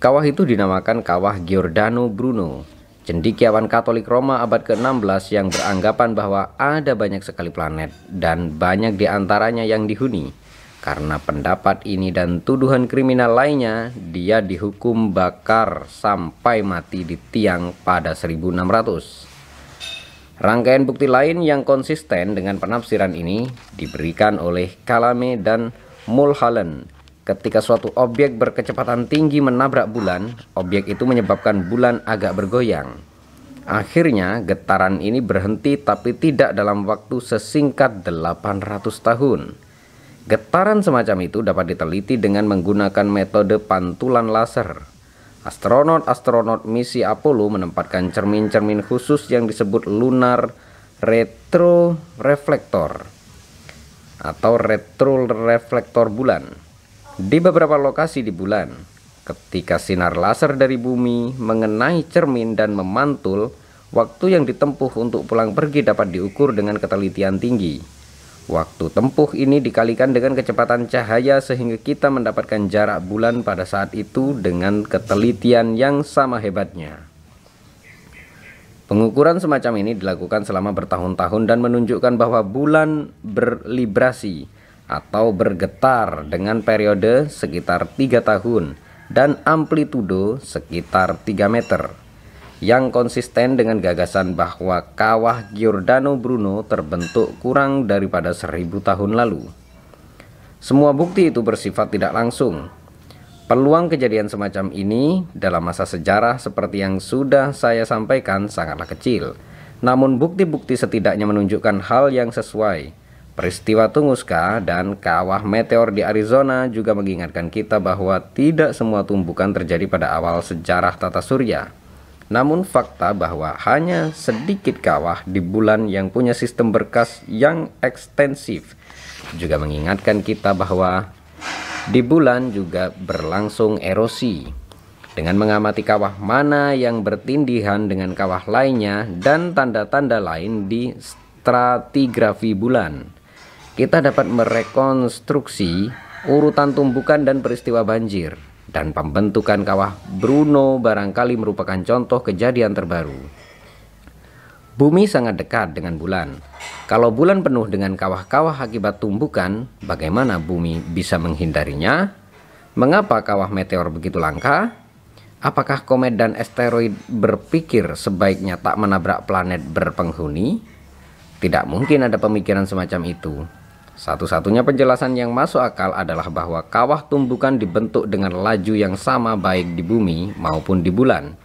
Kawah itu dinamakan Kawah Giordano Bruno. Cendikiawan Katolik Roma abad ke-16 yang beranggapan bahwa ada banyak sekali planet dan banyak di antaranya yang dihuni. Karena pendapat ini dan tuduhan kriminal lainnya, dia dihukum bakar sampai mati di tiang pada 1600. Rangkaian bukti lain yang konsisten dengan penafsiran ini diberikan oleh Kalame dan Mulholland Ketika suatu objek berkecepatan tinggi menabrak bulan, objek itu menyebabkan bulan agak bergoyang. Akhirnya, getaran ini berhenti tapi tidak dalam waktu sesingkat 800 tahun. Getaran semacam itu dapat diteliti dengan menggunakan metode pantulan laser. Astronot-astronot misi Apollo menempatkan cermin-cermin khusus yang disebut lunar retroreflektor atau retroreflektor bulan di beberapa lokasi di bulan, ketika sinar laser dari bumi mengenai cermin dan memantul, waktu yang ditempuh untuk pulang pergi dapat diukur dengan ketelitian tinggi. Waktu tempuh ini dikalikan dengan kecepatan cahaya sehingga kita mendapatkan jarak bulan pada saat itu dengan ketelitian yang sama hebatnya. Pengukuran semacam ini dilakukan selama bertahun-tahun dan menunjukkan bahwa bulan berlibrasi atau bergetar dengan periode sekitar 3 tahun dan amplitudo sekitar 3 meter yang konsisten dengan gagasan bahwa kawah Giordano Bruno terbentuk kurang daripada 1000 tahun lalu. Semua bukti itu bersifat tidak langsung. Peluang kejadian semacam ini dalam masa sejarah seperti yang sudah saya sampaikan sangatlah kecil. Namun bukti-bukti setidaknya menunjukkan hal yang sesuai Peristiwa Tunguska dan kawah meteor di Arizona juga mengingatkan kita bahwa tidak semua tumbukan terjadi pada awal sejarah tata surya. Namun fakta bahwa hanya sedikit kawah di bulan yang punya sistem berkas yang ekstensif juga mengingatkan kita bahwa di bulan juga berlangsung erosi. Dengan mengamati kawah mana yang bertindihan dengan kawah lainnya dan tanda-tanda lain di stratigrafi bulan kita dapat merekonstruksi urutan tumbukan dan peristiwa banjir dan pembentukan kawah Bruno barangkali merupakan contoh kejadian terbaru. Bumi sangat dekat dengan bulan. Kalau bulan penuh dengan kawah-kawah akibat tumbukan, bagaimana bumi bisa menghindarinya? Mengapa kawah meteor begitu langka? Apakah komet dan asteroid berpikir sebaiknya tak menabrak planet berpenghuni? Tidak mungkin ada pemikiran semacam itu. Satu-satunya penjelasan yang masuk akal adalah bahwa kawah tumbukan dibentuk dengan laju yang sama baik di bumi maupun di bulan.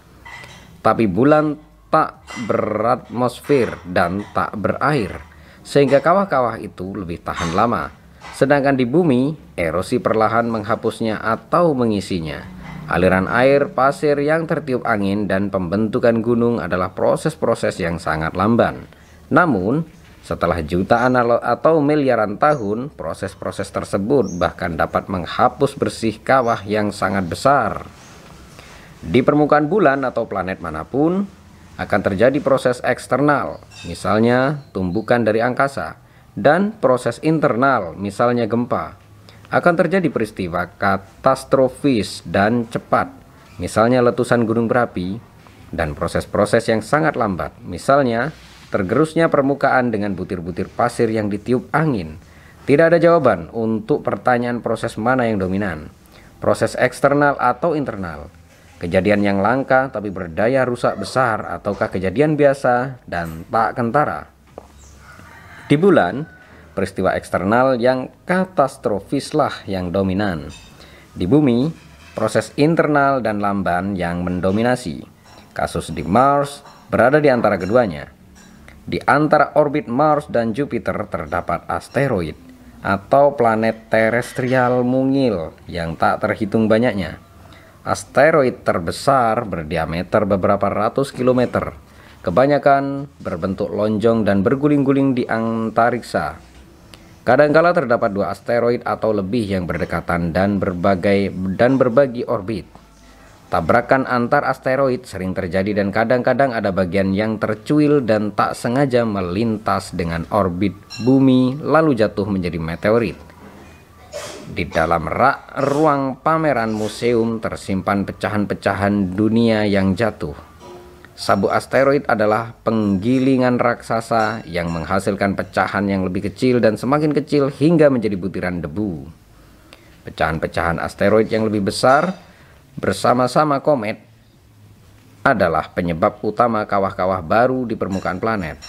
Tapi bulan tak beratmosfer dan tak berair, sehingga kawah-kawah itu lebih tahan lama. Sedangkan di bumi, erosi perlahan menghapusnya atau mengisinya. Aliran air, pasir yang tertiup angin, dan pembentukan gunung adalah proses-proses yang sangat lamban. Namun, setelah jutaan atau miliaran tahun, proses-proses tersebut bahkan dapat menghapus bersih kawah yang sangat besar. Di permukaan bulan atau planet manapun, akan terjadi proses eksternal, misalnya tumbukan dari angkasa, dan proses internal, misalnya gempa. Akan terjadi peristiwa katastrofis dan cepat, misalnya letusan gunung berapi, dan proses-proses yang sangat lambat, misalnya tergerusnya permukaan dengan butir-butir pasir yang ditiup angin. Tidak ada jawaban untuk pertanyaan proses mana yang dominan, proses eksternal atau internal, kejadian yang langka tapi berdaya rusak besar ataukah kejadian biasa dan tak kentara. Di bulan, peristiwa eksternal yang katastrofislah yang dominan. Di bumi, proses internal dan lamban yang mendominasi. Kasus di Mars berada di antara keduanya. Di antara orbit Mars dan Jupiter terdapat asteroid atau planet terestrial mungil yang tak terhitung banyaknya. Asteroid terbesar berdiameter beberapa ratus kilometer. Kebanyakan berbentuk lonjong dan berguling-guling di antariksa. Kadangkala terdapat dua asteroid atau lebih yang berdekatan dan berbagai dan berbagi orbit. Tabrakan antar asteroid sering terjadi dan kadang-kadang ada bagian yang tercuil dan tak sengaja melintas dengan orbit bumi lalu jatuh menjadi meteorit. Di dalam rak ruang pameran museum tersimpan pecahan-pecahan dunia yang jatuh. Sabu asteroid adalah penggilingan raksasa yang menghasilkan pecahan yang lebih kecil dan semakin kecil hingga menjadi butiran debu. Pecahan-pecahan asteroid yang lebih besar bersama-sama komet adalah penyebab utama kawah-kawah baru di permukaan planet.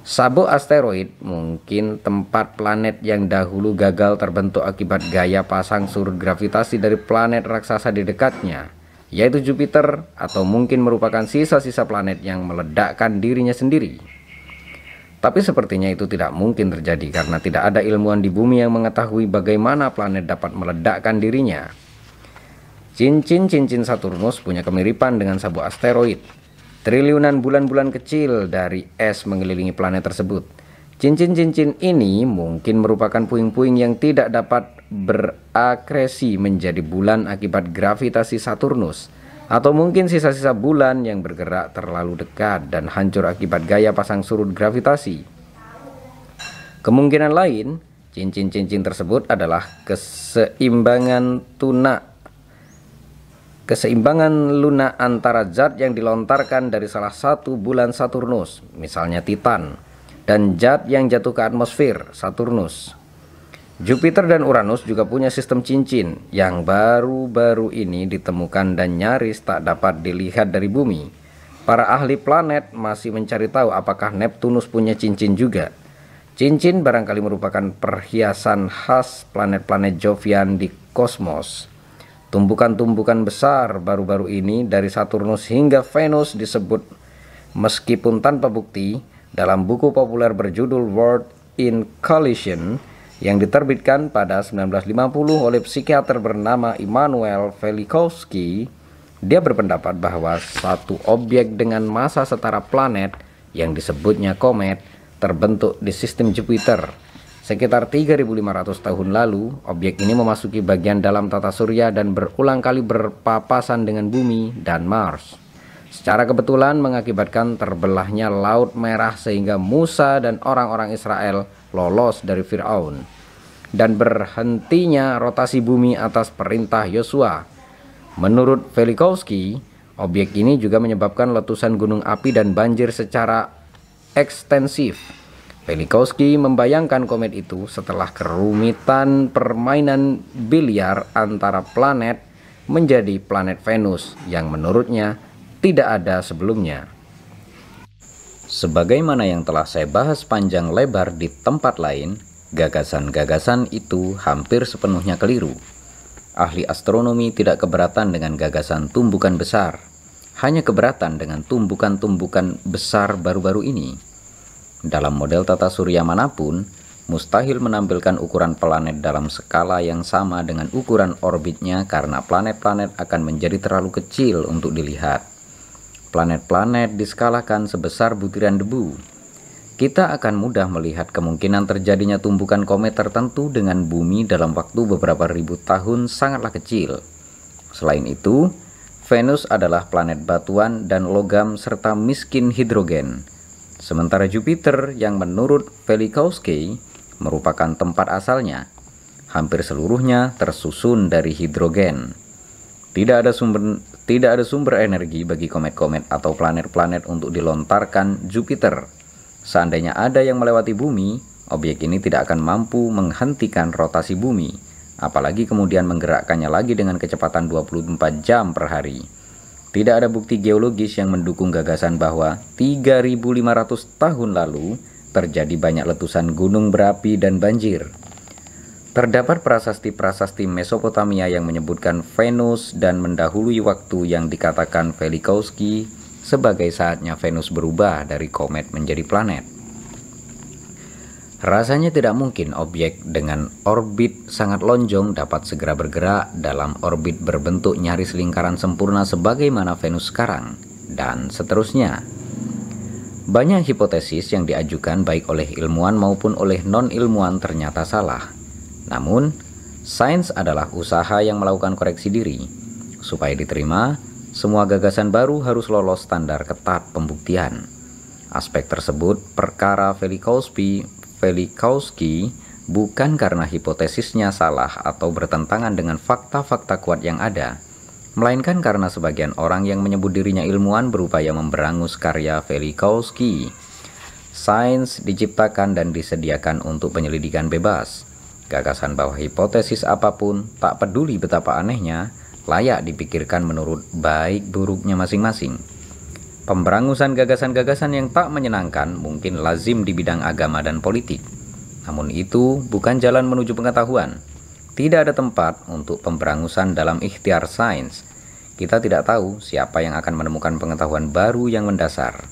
sabuk asteroid mungkin tempat planet yang dahulu gagal terbentuk akibat gaya pasang surut gravitasi dari planet raksasa di dekatnya, yaitu Jupiter, atau mungkin merupakan sisa-sisa planet yang meledakkan dirinya sendiri. Tapi sepertinya itu tidak mungkin terjadi karena tidak ada ilmuwan di bumi yang mengetahui bagaimana planet dapat meledakkan dirinya. Cincin-cincin Saturnus punya kemiripan dengan sabuk asteroid. Triliunan bulan-bulan kecil dari es mengelilingi planet tersebut. Cincin-cincin ini mungkin merupakan puing-puing yang tidak dapat berakresi menjadi bulan akibat gravitasi Saturnus atau mungkin sisa-sisa bulan yang bergerak terlalu dekat dan hancur akibat gaya pasang surut gravitasi. Kemungkinan lain, cincin-cincin tersebut adalah keseimbangan tuna Keseimbangan lunak antara zat yang dilontarkan dari salah satu bulan Saturnus, misalnya Titan, dan zat yang jatuh ke atmosfer Saturnus. Jupiter dan Uranus juga punya sistem cincin yang baru-baru ini ditemukan dan nyaris tak dapat dilihat dari bumi. Para ahli planet masih mencari tahu apakah Neptunus punya cincin juga. Cincin barangkali merupakan perhiasan khas planet-planet Jovian di kosmos. Tumbukan-tumbukan besar baru-baru ini dari Saturnus hingga Venus disebut meskipun tanpa bukti dalam buku populer berjudul World in Collision yang diterbitkan pada 1950 oleh psikiater bernama Immanuel Velikovsky. Dia berpendapat bahwa satu objek dengan masa setara planet yang disebutnya komet terbentuk di sistem Jupiter Sekitar 3.500 tahun lalu, objek ini memasuki bagian dalam tata surya dan berulang kali berpapasan dengan bumi dan Mars. Secara kebetulan mengakibatkan terbelahnya Laut Merah sehingga Musa dan orang-orang Israel lolos dari Firaun. Dan berhentinya rotasi bumi atas perintah Yosua. Menurut Velikovsky, objek ini juga menyebabkan letusan gunung api dan banjir secara ekstensif Pelikowski membayangkan komet itu setelah kerumitan permainan biliar antara planet menjadi planet Venus yang menurutnya tidak ada sebelumnya. Sebagaimana yang telah saya bahas panjang lebar di tempat lain, gagasan-gagasan itu hampir sepenuhnya keliru. Ahli astronomi tidak keberatan dengan gagasan tumbukan besar, hanya keberatan dengan tumbukan-tumbukan besar baru-baru ini. Dalam model tata surya manapun, mustahil menampilkan ukuran planet dalam skala yang sama dengan ukuran orbitnya karena planet-planet akan menjadi terlalu kecil untuk dilihat. Planet-planet diskalakan sebesar butiran debu. Kita akan mudah melihat kemungkinan terjadinya tumbukan komet tertentu dengan bumi dalam waktu beberapa ribu tahun sangatlah kecil. Selain itu, Venus adalah planet batuan dan logam serta miskin hidrogen Sementara Jupiter yang menurut Velikovsky merupakan tempat asalnya, hampir seluruhnya tersusun dari hidrogen. Tidak ada sumber tidak ada sumber energi bagi komet-komet atau planet-planet untuk dilontarkan Jupiter. Seandainya ada yang melewati bumi, objek ini tidak akan mampu menghentikan rotasi bumi, apalagi kemudian menggerakkannya lagi dengan kecepatan 24 jam per hari. Tidak ada bukti geologis yang mendukung gagasan bahwa 3.500 tahun lalu terjadi banyak letusan gunung berapi dan banjir. Terdapat prasasti-prasasti Mesopotamia yang menyebutkan Venus dan mendahului waktu yang dikatakan Velikowski sebagai saatnya Venus berubah dari komet menjadi planet. Rasanya tidak mungkin objek dengan orbit sangat lonjong dapat segera bergerak dalam orbit berbentuk nyaris lingkaran sempurna sebagaimana Venus sekarang, dan seterusnya. Banyak hipotesis yang diajukan baik oleh ilmuwan maupun oleh non-ilmuwan ternyata salah. Namun, sains adalah usaha yang melakukan koreksi diri. Supaya diterima, semua gagasan baru harus lolos standar ketat pembuktian. Aspek tersebut perkara Velikovsky. Velikowski bukan karena hipotesisnya salah atau bertentangan dengan fakta-fakta kuat yang ada, melainkan karena sebagian orang yang menyebut dirinya ilmuwan berupaya memberangus karya Velikowski. Sains diciptakan dan disediakan untuk penyelidikan bebas. Gagasan bahwa hipotesis apapun, tak peduli betapa anehnya, layak dipikirkan menurut baik buruknya masing-masing. Pemberangusan gagasan-gagasan yang tak menyenangkan mungkin lazim di bidang agama dan politik. Namun itu bukan jalan menuju pengetahuan. Tidak ada tempat untuk pemberangusan dalam ikhtiar sains. Kita tidak tahu siapa yang akan menemukan pengetahuan baru yang mendasar.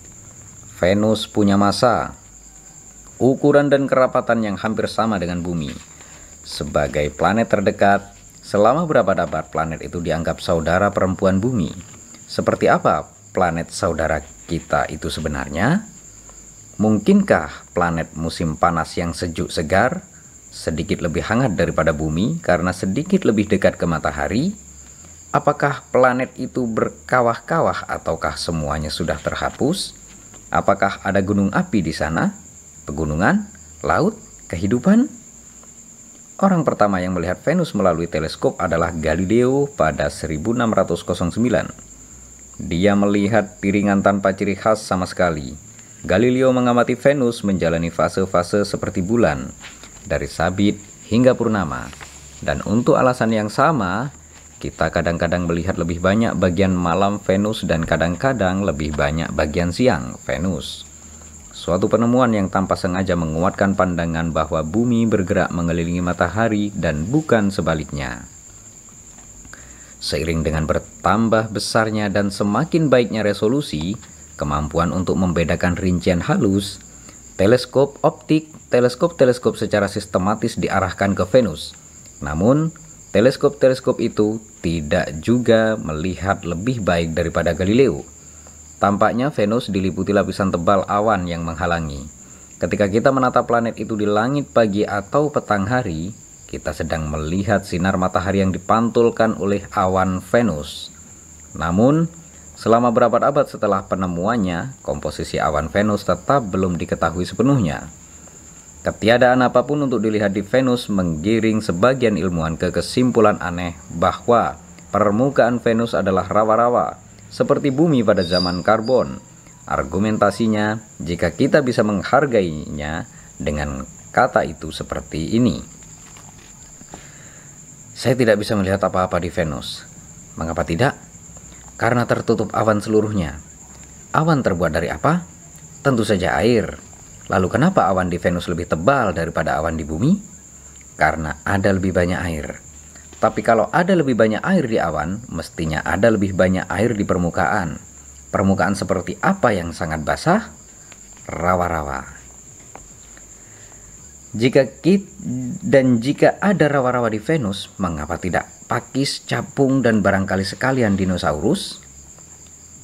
Venus punya masa, ukuran dan kerapatan yang hampir sama dengan bumi. Sebagai planet terdekat, selama berapa dapat planet itu dianggap saudara perempuan bumi. Seperti apa planet saudara kita itu sebenarnya? Mungkinkah planet musim panas yang sejuk segar sedikit lebih hangat daripada bumi karena sedikit lebih dekat ke matahari? Apakah planet itu berkawah-kawah ataukah semuanya sudah terhapus? Apakah ada gunung api di sana? Pegunungan? Laut? Kehidupan? Orang pertama yang melihat Venus melalui teleskop adalah Galileo pada 1609. Dia melihat piringan tanpa ciri khas sama sekali. Galileo mengamati Venus menjalani fase-fase seperti bulan, dari sabit hingga purnama. Dan untuk alasan yang sama, kita kadang-kadang melihat lebih banyak bagian malam Venus dan kadang-kadang lebih banyak bagian siang Venus. Suatu penemuan yang tanpa sengaja menguatkan pandangan bahwa bumi bergerak mengelilingi matahari dan bukan sebaliknya. Seiring dengan bertambah Tambah besarnya dan semakin baiknya resolusi, kemampuan untuk membedakan rincian halus, teleskop optik, teleskop-teleskop secara sistematis diarahkan ke Venus. Namun, teleskop-teleskop itu tidak juga melihat lebih baik daripada Galileo. Tampaknya Venus diliputi lapisan tebal awan yang menghalangi. Ketika kita menatap planet itu di langit pagi atau petang hari, kita sedang melihat sinar matahari yang dipantulkan oleh awan Venus. Namun, selama berabad-abad setelah penemuannya, komposisi awan Venus tetap belum diketahui sepenuhnya. Ketiadaan apapun untuk dilihat di Venus menggiring sebagian ilmuwan ke kesimpulan aneh bahwa permukaan Venus adalah rawa-rawa, seperti bumi pada zaman karbon. Argumentasinya, jika kita bisa menghargainya dengan kata itu seperti ini. Saya tidak bisa melihat apa-apa di Venus. Mengapa tidak? karena tertutup awan seluruhnya. Awan terbuat dari apa? Tentu saja air. Lalu kenapa awan di Venus lebih tebal daripada awan di bumi? Karena ada lebih banyak air. Tapi kalau ada lebih banyak air di awan, mestinya ada lebih banyak air di permukaan. Permukaan seperti apa yang sangat basah? Rawa-rawa. Jika kit dan jika ada rawa-rawa di Venus, mengapa tidak pakis, capung, dan barangkali sekalian dinosaurus?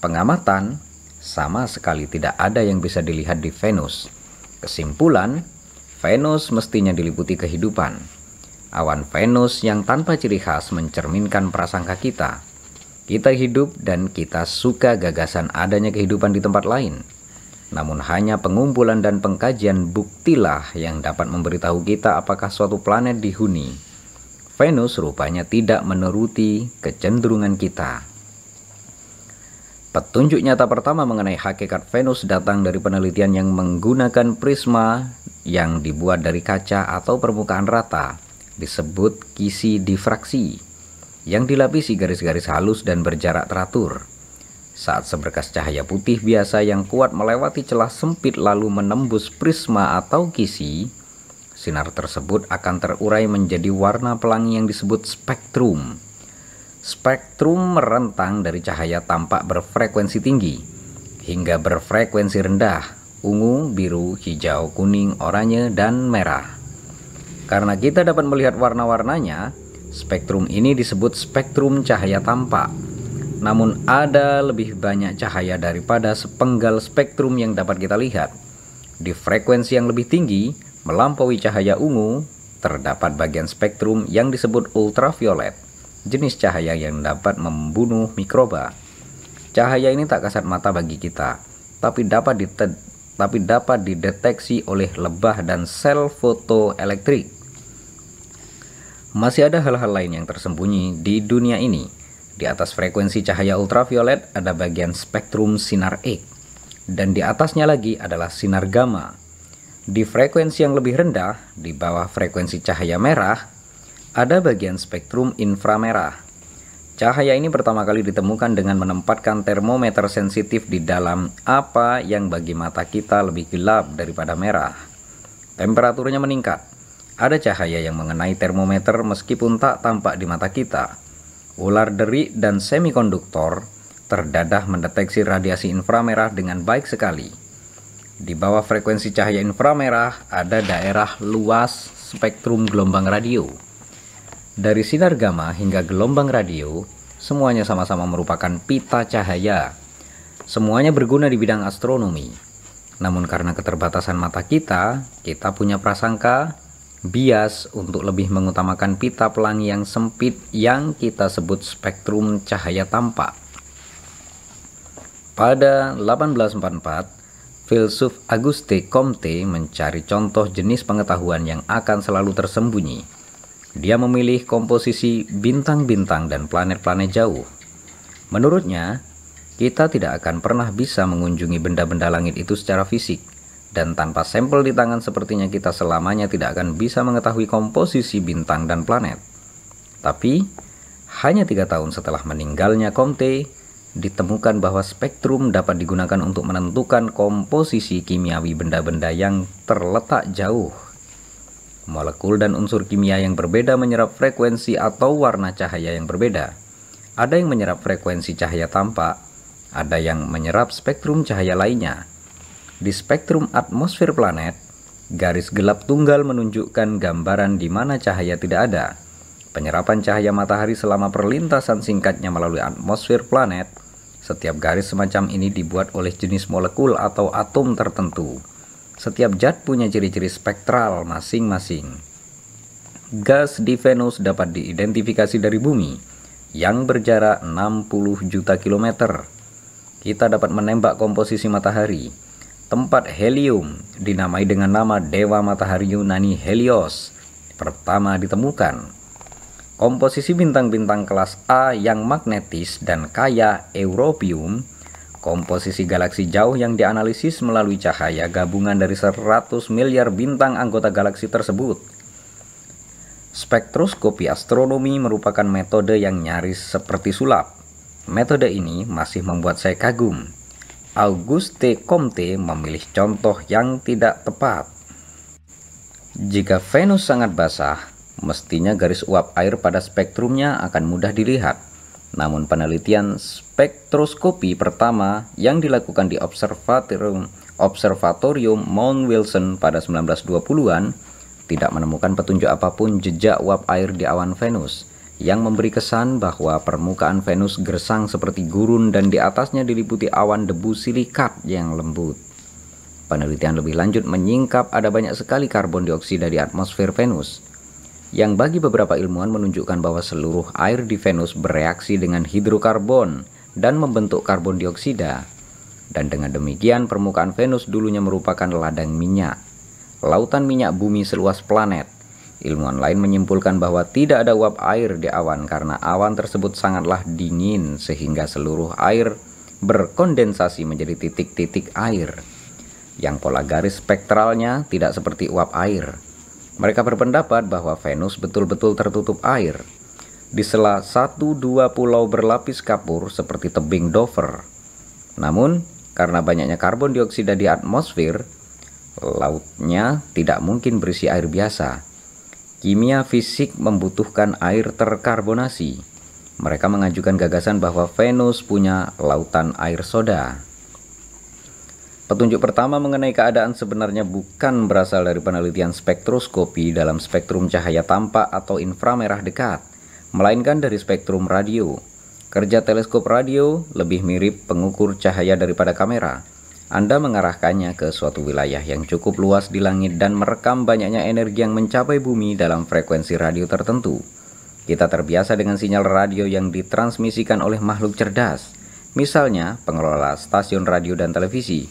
Pengamatan sama sekali tidak ada yang bisa dilihat di Venus. Kesimpulan, Venus mestinya diliputi kehidupan. Awan Venus yang tanpa ciri khas mencerminkan prasangka kita. Kita hidup dan kita suka gagasan adanya kehidupan di tempat lain. Namun hanya pengumpulan dan pengkajian buktilah yang dapat memberitahu kita apakah suatu planet dihuni. Venus rupanya tidak menuruti kecenderungan kita. Petunjuk nyata pertama mengenai hakikat Venus datang dari penelitian yang menggunakan prisma yang dibuat dari kaca atau permukaan rata, disebut kisi difraksi, yang dilapisi garis-garis halus dan berjarak teratur saat seberkas cahaya putih biasa yang kuat melewati celah sempit lalu menembus prisma atau kisi, sinar tersebut akan terurai menjadi warna pelangi yang disebut spektrum. Spektrum merentang dari cahaya tampak berfrekuensi tinggi hingga berfrekuensi rendah, ungu, biru, hijau, kuning, oranye, dan merah. Karena kita dapat melihat warna-warnanya, spektrum ini disebut spektrum cahaya tampak namun ada lebih banyak cahaya daripada sepenggal spektrum yang dapat kita lihat. Di frekuensi yang lebih tinggi, melampaui cahaya ungu, terdapat bagian spektrum yang disebut ultraviolet, jenis cahaya yang dapat membunuh mikroba. Cahaya ini tak kasat mata bagi kita, tapi dapat dite- tapi dapat dideteksi oleh lebah dan sel fotoelektrik. Masih ada hal-hal lain yang tersembunyi di dunia ini di atas frekuensi cahaya ultraviolet ada bagian spektrum sinar X, dan di atasnya lagi adalah sinar gamma. Di frekuensi yang lebih rendah, di bawah frekuensi cahaya merah, ada bagian spektrum inframerah. Cahaya ini pertama kali ditemukan dengan menempatkan termometer sensitif di dalam apa yang bagi mata kita lebih gelap daripada merah. Temperaturnya meningkat. Ada cahaya yang mengenai termometer meskipun tak tampak di mata kita ular deri, dan semikonduktor, terdadah mendeteksi radiasi inframerah dengan baik sekali. Di bawah frekuensi cahaya inframerah ada daerah luas spektrum gelombang radio. Dari sinar gamma hingga gelombang radio, semuanya sama-sama merupakan pita cahaya. Semuanya berguna di bidang astronomi. Namun karena keterbatasan mata kita, kita punya prasangka bias untuk lebih mengutamakan pita pelangi yang sempit yang kita sebut spektrum cahaya tampak. Pada 1844, filsuf Auguste Comte mencari contoh jenis pengetahuan yang akan selalu tersembunyi. Dia memilih komposisi bintang-bintang dan planet-planet jauh. Menurutnya, kita tidak akan pernah bisa mengunjungi benda-benda langit itu secara fisik dan tanpa sampel di tangan sepertinya kita selamanya tidak akan bisa mengetahui komposisi bintang dan planet. Tapi, hanya tiga tahun setelah meninggalnya Comte, ditemukan bahwa spektrum dapat digunakan untuk menentukan komposisi kimiawi benda-benda yang terletak jauh. Molekul dan unsur kimia yang berbeda menyerap frekuensi atau warna cahaya yang berbeda. Ada yang menyerap frekuensi cahaya tampak, ada yang menyerap spektrum cahaya lainnya, di spektrum atmosfer planet, garis gelap tunggal menunjukkan gambaran di mana cahaya tidak ada. Penyerapan cahaya matahari selama perlintasan singkatnya melalui atmosfer planet, setiap garis semacam ini dibuat oleh jenis molekul atau atom tertentu. Setiap zat punya ciri-ciri spektral masing-masing. Gas di Venus dapat diidentifikasi dari bumi yang berjarak 60 juta kilometer. Kita dapat menembak komposisi matahari Tempat helium dinamai dengan nama dewa matahari Yunani Helios pertama ditemukan. Komposisi bintang-bintang kelas A yang magnetis dan kaya europium, komposisi galaksi jauh yang dianalisis melalui cahaya gabungan dari 100 miliar bintang anggota galaksi tersebut. Spektroskopi astronomi merupakan metode yang nyaris seperti sulap. Metode ini masih membuat saya kagum Auguste Comte memilih contoh yang tidak tepat. Jika Venus sangat basah, mestinya garis uap air pada spektrumnya akan mudah dilihat. Namun penelitian spektroskopi pertama yang dilakukan di observatorium, observatorium Mount Wilson pada 1920-an tidak menemukan petunjuk apapun jejak uap air di awan Venus yang memberi kesan bahwa permukaan Venus gersang seperti gurun dan di atasnya diliputi awan debu silikat yang lembut. Penelitian lebih lanjut menyingkap ada banyak sekali karbon dioksida di atmosfer Venus, yang bagi beberapa ilmuwan menunjukkan bahwa seluruh air di Venus bereaksi dengan hidrokarbon dan membentuk karbon dioksida. Dan dengan demikian permukaan Venus dulunya merupakan ladang minyak, lautan minyak bumi seluas planet Ilmuwan lain menyimpulkan bahwa tidak ada uap air di awan karena awan tersebut sangatlah dingin sehingga seluruh air berkondensasi menjadi titik-titik air yang pola garis spektralnya tidak seperti uap air. Mereka berpendapat bahwa Venus betul-betul tertutup air. Di sela satu dua pulau berlapis kapur seperti tebing Dover. Namun, karena banyaknya karbon dioksida di atmosfer, lautnya tidak mungkin berisi air biasa. Kimia fisik membutuhkan air terkarbonasi. Mereka mengajukan gagasan bahwa Venus punya lautan air soda. Petunjuk pertama mengenai keadaan sebenarnya bukan berasal dari penelitian spektroskopi dalam spektrum cahaya tampak atau inframerah dekat, melainkan dari spektrum radio. Kerja teleskop radio lebih mirip pengukur cahaya daripada kamera anda mengarahkannya ke suatu wilayah yang cukup luas di langit dan merekam banyaknya energi yang mencapai bumi dalam frekuensi radio tertentu. Kita terbiasa dengan sinyal radio yang ditransmisikan oleh makhluk cerdas, misalnya pengelola stasiun radio dan televisi.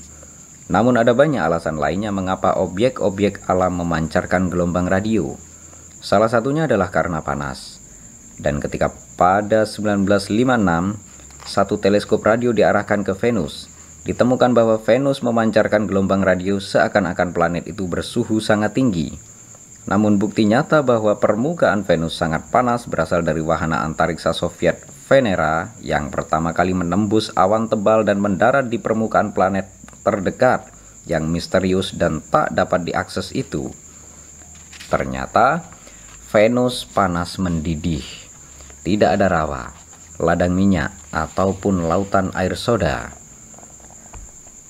Namun ada banyak alasan lainnya mengapa objek-objek alam memancarkan gelombang radio. Salah satunya adalah karena panas. Dan ketika pada 1956, satu teleskop radio diarahkan ke Venus, ditemukan bahwa Venus memancarkan gelombang radio seakan-akan planet itu bersuhu sangat tinggi. Namun bukti nyata bahwa permukaan Venus sangat panas berasal dari wahana antariksa Soviet Venera yang pertama kali menembus awan tebal dan mendarat di permukaan planet terdekat yang misterius dan tak dapat diakses itu. Ternyata Venus panas mendidih. Tidak ada rawa, ladang minyak, ataupun lautan air soda.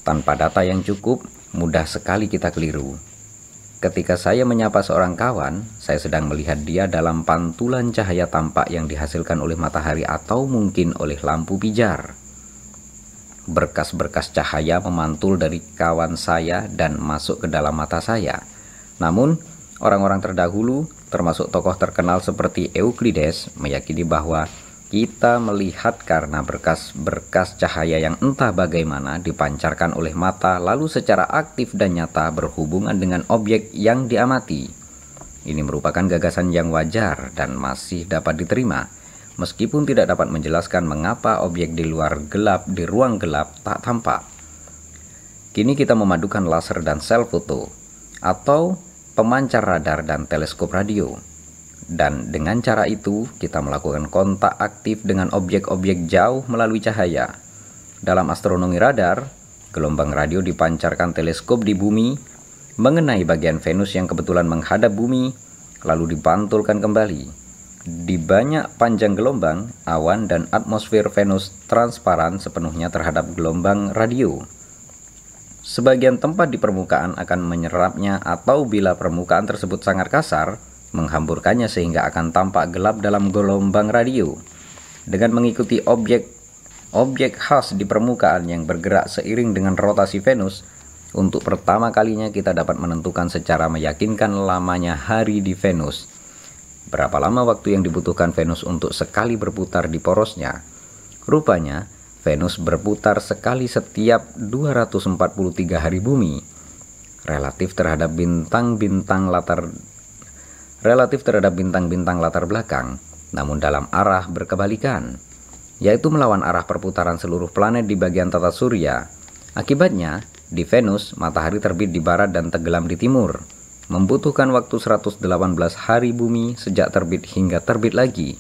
Tanpa data yang cukup, mudah sekali kita keliru. Ketika saya menyapa seorang kawan, saya sedang melihat dia dalam pantulan cahaya tampak yang dihasilkan oleh matahari atau mungkin oleh lampu pijar. Berkas-berkas cahaya memantul dari kawan saya dan masuk ke dalam mata saya. Namun, orang-orang terdahulu, termasuk tokoh terkenal seperti Euclides, meyakini bahwa kita melihat karena berkas-berkas cahaya yang entah bagaimana dipancarkan oleh mata lalu secara aktif dan nyata berhubungan dengan objek yang diamati. Ini merupakan gagasan yang wajar dan masih dapat diterima, meskipun tidak dapat menjelaskan mengapa objek di luar gelap di ruang gelap tak tampak. Kini kita memadukan laser dan sel foto, atau pemancar radar dan teleskop radio dan dengan cara itu, kita melakukan kontak aktif dengan objek-objek jauh melalui cahaya. Dalam astronomi radar, gelombang radio dipancarkan teleskop di bumi mengenai bagian Venus yang kebetulan menghadap bumi, lalu dipantulkan kembali. Di banyak panjang gelombang, awan dan atmosfer Venus transparan sepenuhnya terhadap gelombang radio. Sebagian tempat di permukaan akan menyerapnya atau bila permukaan tersebut sangat kasar, menghamburkannya sehingga akan tampak gelap dalam gelombang radio. Dengan mengikuti objek objek khas di permukaan yang bergerak seiring dengan rotasi Venus, untuk pertama kalinya kita dapat menentukan secara meyakinkan lamanya hari di Venus. Berapa lama waktu yang dibutuhkan Venus untuk sekali berputar di porosnya? Rupanya, Venus berputar sekali setiap 243 hari bumi. Relatif terhadap bintang-bintang latar relatif terhadap bintang-bintang latar belakang, namun dalam arah berkebalikan, yaitu melawan arah perputaran seluruh planet di bagian tata surya. Akibatnya, di Venus, matahari terbit di barat dan tenggelam di timur, membutuhkan waktu 118 hari bumi sejak terbit hingga terbit lagi.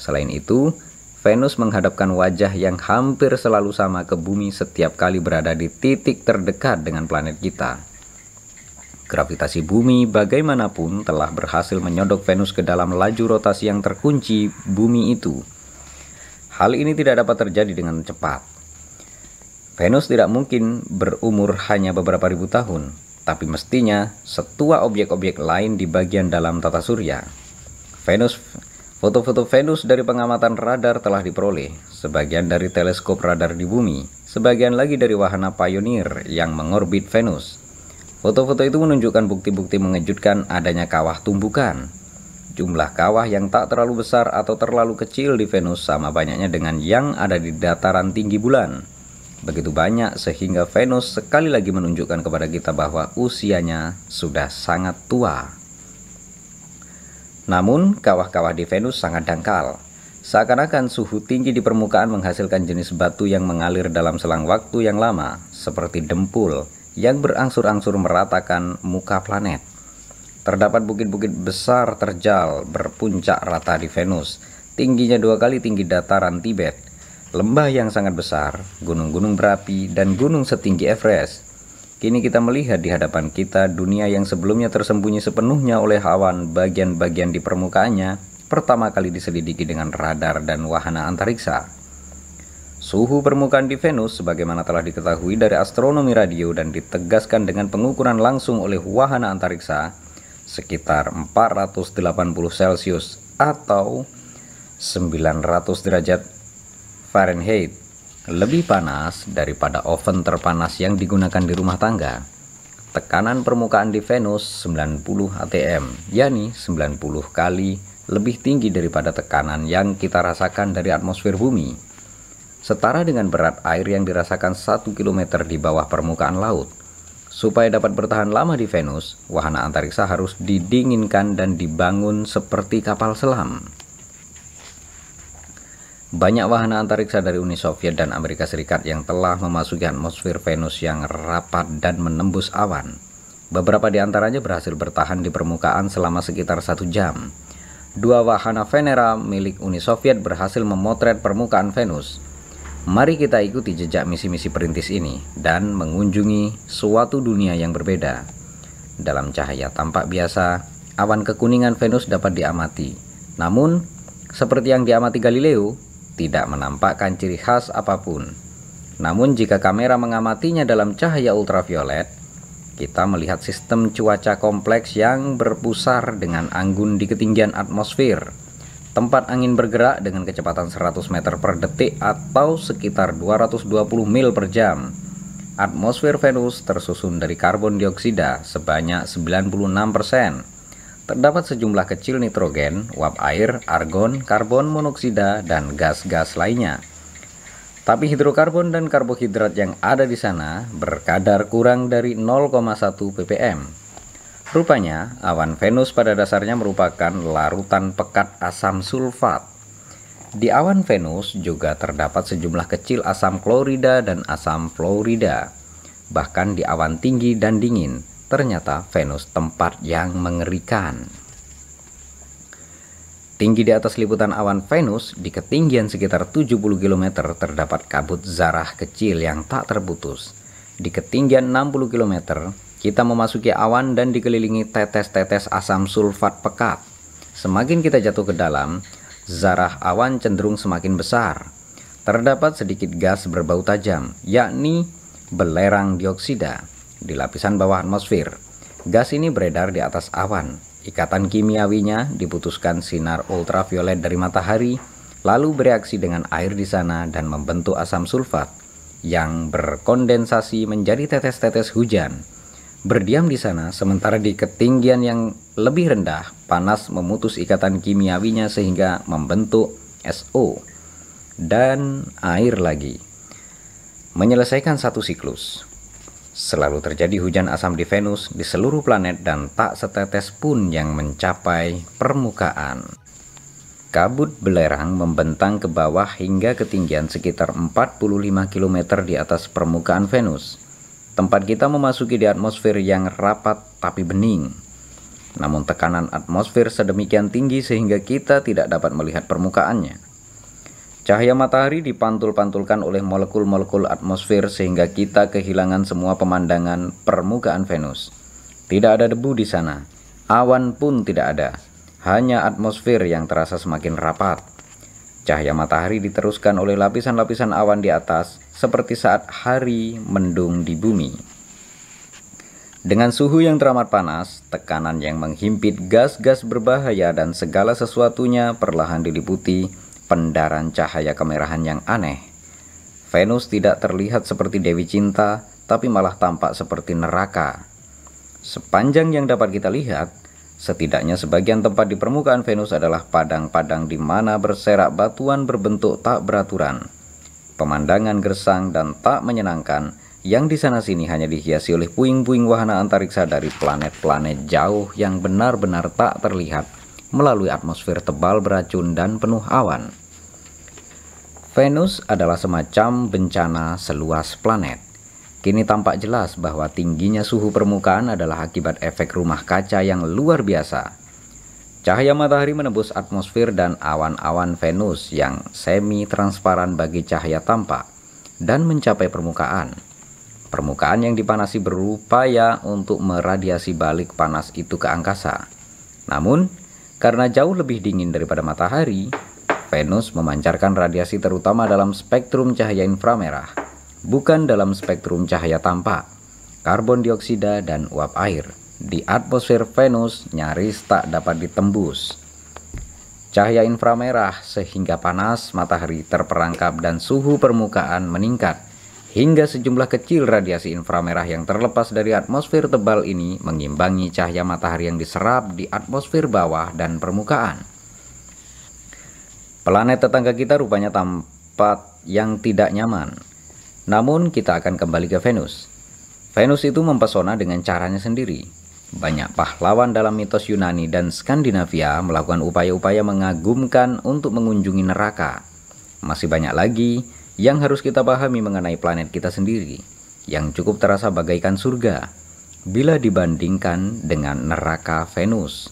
Selain itu, Venus menghadapkan wajah yang hampir selalu sama ke bumi setiap kali berada di titik terdekat dengan planet kita. Gravitasi bumi bagaimanapun telah berhasil menyodok Venus ke dalam laju rotasi yang terkunci bumi itu. Hal ini tidak dapat terjadi dengan cepat. Venus tidak mungkin berumur hanya beberapa ribu tahun, tapi mestinya setua objek-objek lain di bagian dalam tata surya. Venus Foto-foto Venus dari pengamatan radar telah diperoleh, sebagian dari teleskop radar di bumi, sebagian lagi dari wahana Pioneer yang mengorbit Venus. Foto-foto itu menunjukkan bukti-bukti mengejutkan adanya kawah tumbukan. Jumlah kawah yang tak terlalu besar atau terlalu kecil di Venus sama banyaknya dengan yang ada di dataran tinggi bulan. Begitu banyak sehingga Venus sekali lagi menunjukkan kepada kita bahwa usianya sudah sangat tua. Namun, kawah-kawah di Venus sangat dangkal. Seakan-akan suhu tinggi di permukaan menghasilkan jenis batu yang mengalir dalam selang waktu yang lama, seperti dempul, yang berangsur-angsur meratakan muka planet. Terdapat bukit-bukit besar terjal berpuncak rata di Venus, tingginya dua kali tinggi dataran Tibet, lembah yang sangat besar, gunung-gunung berapi, dan gunung setinggi Everest. Kini kita melihat di hadapan kita dunia yang sebelumnya tersembunyi sepenuhnya oleh awan bagian-bagian di permukaannya pertama kali diselidiki dengan radar dan wahana antariksa. Suhu permukaan di Venus, sebagaimana telah diketahui dari astronomi radio dan ditegaskan dengan pengukuran langsung oleh wahana antariksa, sekitar 480 Celcius atau 900 derajat Fahrenheit, lebih panas daripada oven terpanas yang digunakan di rumah tangga. Tekanan permukaan di Venus 90 atm, yakni 90 kali lebih tinggi daripada tekanan yang kita rasakan dari atmosfer bumi setara dengan berat air yang dirasakan 1 km di bawah permukaan laut. Supaya dapat bertahan lama di Venus, wahana antariksa harus didinginkan dan dibangun seperti kapal selam. Banyak wahana antariksa dari Uni Soviet dan Amerika Serikat yang telah memasuki atmosfer Venus yang rapat dan menembus awan. Beberapa di antaranya berhasil bertahan di permukaan selama sekitar satu jam. Dua wahana Venera milik Uni Soviet berhasil memotret permukaan Venus. Mari kita ikuti jejak misi-misi perintis ini dan mengunjungi suatu dunia yang berbeda. Dalam cahaya tampak biasa, awan kekuningan Venus dapat diamati. Namun, seperti yang diamati Galileo, tidak menampakkan ciri khas apapun. Namun jika kamera mengamatinya dalam cahaya ultraviolet, kita melihat sistem cuaca kompleks yang berpusar dengan anggun di ketinggian atmosfer tempat angin bergerak dengan kecepatan 100 meter per detik atau sekitar 220 mil per jam. Atmosfer Venus tersusun dari karbon dioksida sebanyak 96%. persen. Terdapat sejumlah kecil nitrogen, uap air, argon, karbon monoksida, dan gas-gas lainnya. Tapi hidrokarbon dan karbohidrat yang ada di sana berkadar kurang dari 0,1 ppm Rupanya, awan Venus pada dasarnya merupakan larutan pekat asam sulfat. Di awan Venus juga terdapat sejumlah kecil asam klorida dan asam fluorida. Bahkan di awan tinggi dan dingin, ternyata Venus tempat yang mengerikan. Tinggi di atas liputan awan Venus, di ketinggian sekitar 70 km terdapat kabut zarah kecil yang tak terputus. Di ketinggian 60 km, kita memasuki awan dan dikelilingi tetes-tetes asam sulfat pekat. Semakin kita jatuh ke dalam, zarah awan cenderung semakin besar. Terdapat sedikit gas berbau tajam, yakni belerang dioksida di lapisan bawah atmosfer. Gas ini beredar di atas awan. Ikatan kimiawinya diputuskan sinar ultraviolet dari matahari, lalu bereaksi dengan air di sana dan membentuk asam sulfat yang berkondensasi menjadi tetes-tetes hujan Berdiam di sana, sementara di ketinggian yang lebih rendah, panas memutus ikatan kimiawinya sehingga membentuk SO dan air lagi. Menyelesaikan satu siklus. Selalu terjadi hujan asam di Venus di seluruh planet dan tak setetes pun yang mencapai permukaan. Kabut belerang membentang ke bawah hingga ketinggian sekitar 45 km di atas permukaan Venus. Tempat kita memasuki di atmosfer yang rapat tapi bening. Namun tekanan atmosfer sedemikian tinggi sehingga kita tidak dapat melihat permukaannya. Cahaya matahari dipantul-pantulkan oleh molekul-molekul atmosfer sehingga kita kehilangan semua pemandangan permukaan Venus. Tidak ada debu di sana, awan pun tidak ada, hanya atmosfer yang terasa semakin rapat. Cahaya matahari diteruskan oleh lapisan-lapisan awan di atas, seperti saat hari mendung di bumi. Dengan suhu yang teramat panas, tekanan yang menghimpit gas-gas berbahaya dan segala sesuatunya perlahan diliputi pendaran cahaya kemerahan yang aneh. Venus tidak terlihat seperti Dewi Cinta, tapi malah tampak seperti neraka. Sepanjang yang dapat kita lihat, Setidaknya sebagian tempat di permukaan Venus adalah padang-padang di mana berserak batuan berbentuk tak beraturan. Pemandangan gersang dan tak menyenangkan yang di sana sini hanya dihiasi oleh puing-puing wahana antariksa dari planet-planet jauh yang benar-benar tak terlihat melalui atmosfer tebal beracun dan penuh awan. Venus adalah semacam bencana seluas planet. Kini tampak jelas bahwa tingginya suhu permukaan adalah akibat efek rumah kaca yang luar biasa. Cahaya matahari menembus atmosfer dan awan-awan Venus yang semi-transparan bagi cahaya tampak dan mencapai permukaan. Permukaan yang dipanasi berupaya untuk meradiasi balik panas itu ke angkasa. Namun, karena jauh lebih dingin daripada matahari, Venus memancarkan radiasi terutama dalam spektrum cahaya inframerah bukan dalam spektrum cahaya tampak, karbon dioksida dan uap air di atmosfer Venus nyaris tak dapat ditembus. Cahaya inframerah sehingga panas matahari terperangkap dan suhu permukaan meningkat hingga sejumlah kecil radiasi inframerah yang terlepas dari atmosfer tebal ini mengimbangi cahaya matahari yang diserap di atmosfer bawah dan permukaan. Planet tetangga kita rupanya tampak yang tidak nyaman. Namun kita akan kembali ke Venus. Venus itu mempesona dengan caranya sendiri. Banyak pahlawan dalam mitos Yunani dan Skandinavia melakukan upaya-upaya mengagumkan untuk mengunjungi neraka. Masih banyak lagi yang harus kita pahami mengenai planet kita sendiri, yang cukup terasa bagaikan surga bila dibandingkan dengan neraka Venus.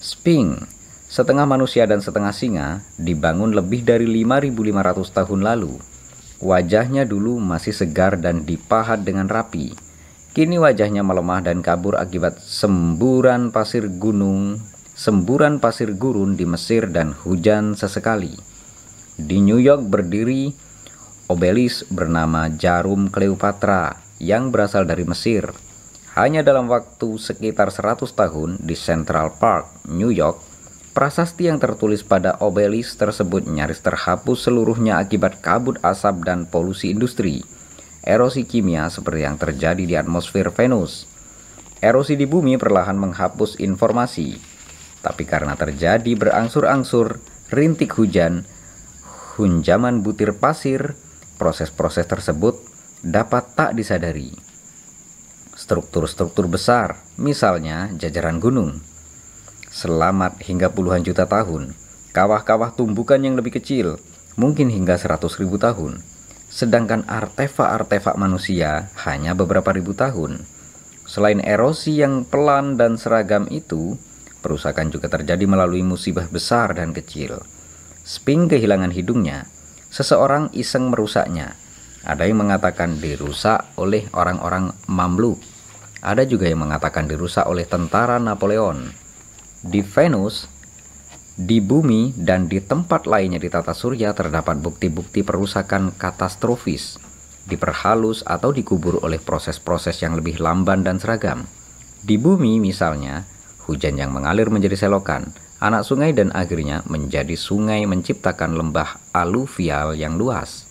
Sphinx setengah manusia dan setengah singa, dibangun lebih dari 5.500 tahun lalu Wajahnya dulu masih segar dan dipahat dengan rapi. Kini wajahnya melemah dan kabur akibat semburan pasir gunung, semburan pasir gurun di Mesir dan hujan sesekali. Di New York berdiri obelis bernama Jarum Cleopatra yang berasal dari Mesir. Hanya dalam waktu sekitar 100 tahun di Central Park, New York, Prasasti yang tertulis pada obelis tersebut nyaris terhapus seluruhnya akibat kabut asap dan polusi industri. Erosi kimia seperti yang terjadi di atmosfer Venus. Erosi di bumi perlahan menghapus informasi. Tapi karena terjadi berangsur-angsur, rintik hujan, hunjaman butir pasir, proses-proses tersebut dapat tak disadari. Struktur-struktur besar, misalnya jajaran gunung, Selamat hingga puluhan juta tahun. Kawah-kawah tumbukan yang lebih kecil, mungkin hingga seratus ribu tahun. Sedangkan artefak-artefak manusia hanya beberapa ribu tahun. Selain erosi yang pelan dan seragam itu, perusakan juga terjadi melalui musibah besar dan kecil. Sping kehilangan hidungnya. Seseorang iseng merusaknya. Ada yang mengatakan dirusak oleh orang-orang Mamluk. Ada juga yang mengatakan dirusak oleh tentara Napoleon di Venus, di bumi, dan di tempat lainnya di tata surya terdapat bukti-bukti perusakan katastrofis, diperhalus atau dikubur oleh proses-proses yang lebih lamban dan seragam. Di bumi misalnya, hujan yang mengalir menjadi selokan, anak sungai dan akhirnya menjadi sungai menciptakan lembah aluvial yang luas.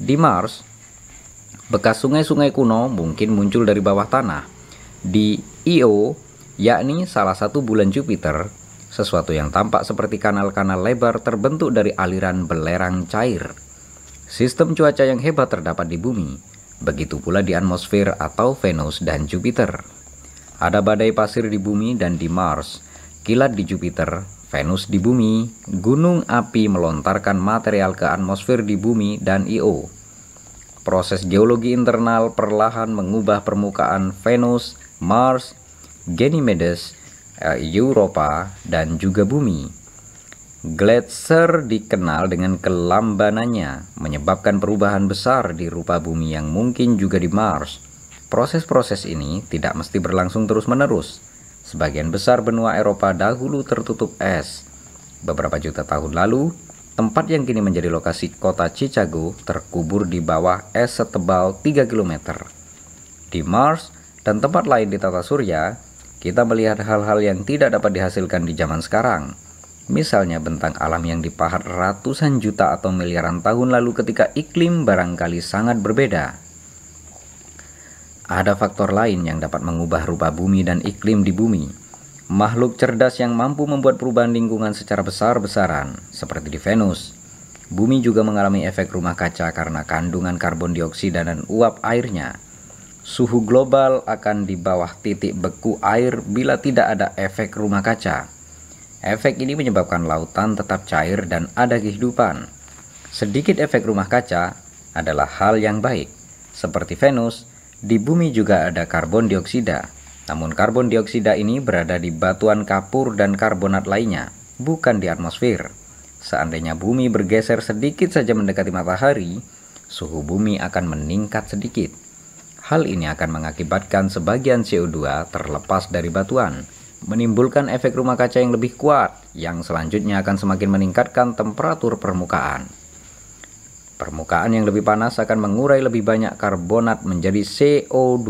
Di Mars, bekas sungai-sungai kuno mungkin muncul dari bawah tanah. Di Io, yakni salah satu bulan Jupiter, sesuatu yang tampak seperti kanal-kanal lebar terbentuk dari aliran belerang cair. Sistem cuaca yang hebat terdapat di bumi, begitu pula di atmosfer atau Venus dan Jupiter. Ada badai pasir di bumi dan di Mars, kilat di Jupiter, Venus di bumi, gunung api melontarkan material ke atmosfer di bumi dan Io. Proses geologi internal perlahan mengubah permukaan Venus, Mars, Ganymedes, eh, Europa, dan juga bumi. Gletser dikenal dengan kelambanannya, menyebabkan perubahan besar di rupa bumi yang mungkin juga di Mars. Proses-proses ini tidak mesti berlangsung terus-menerus. Sebagian besar benua Eropa dahulu tertutup es. Beberapa juta tahun lalu, tempat yang kini menjadi lokasi kota Chicago terkubur di bawah es setebal 3 km. Di Mars dan tempat lain di tata surya, kita melihat hal-hal yang tidak dapat dihasilkan di zaman sekarang. Misalnya bentang alam yang dipahat ratusan juta atau miliaran tahun lalu ketika iklim barangkali sangat berbeda. Ada faktor lain yang dapat mengubah rupa bumi dan iklim di bumi. Makhluk cerdas yang mampu membuat perubahan lingkungan secara besar-besaran, seperti di Venus. Bumi juga mengalami efek rumah kaca karena kandungan karbon dioksida dan uap airnya suhu global akan di bawah titik beku air bila tidak ada efek rumah kaca. Efek ini menyebabkan lautan tetap cair dan ada kehidupan. Sedikit efek rumah kaca adalah hal yang baik. Seperti Venus, di bumi juga ada karbon dioksida. Namun karbon dioksida ini berada di batuan kapur dan karbonat lainnya, bukan di atmosfer. Seandainya bumi bergeser sedikit saja mendekati matahari, suhu bumi akan meningkat sedikit. Hal ini akan mengakibatkan sebagian CO2 terlepas dari batuan, menimbulkan efek rumah kaca yang lebih kuat, yang selanjutnya akan semakin meningkatkan temperatur permukaan. Permukaan yang lebih panas akan mengurai lebih banyak karbonat menjadi CO2,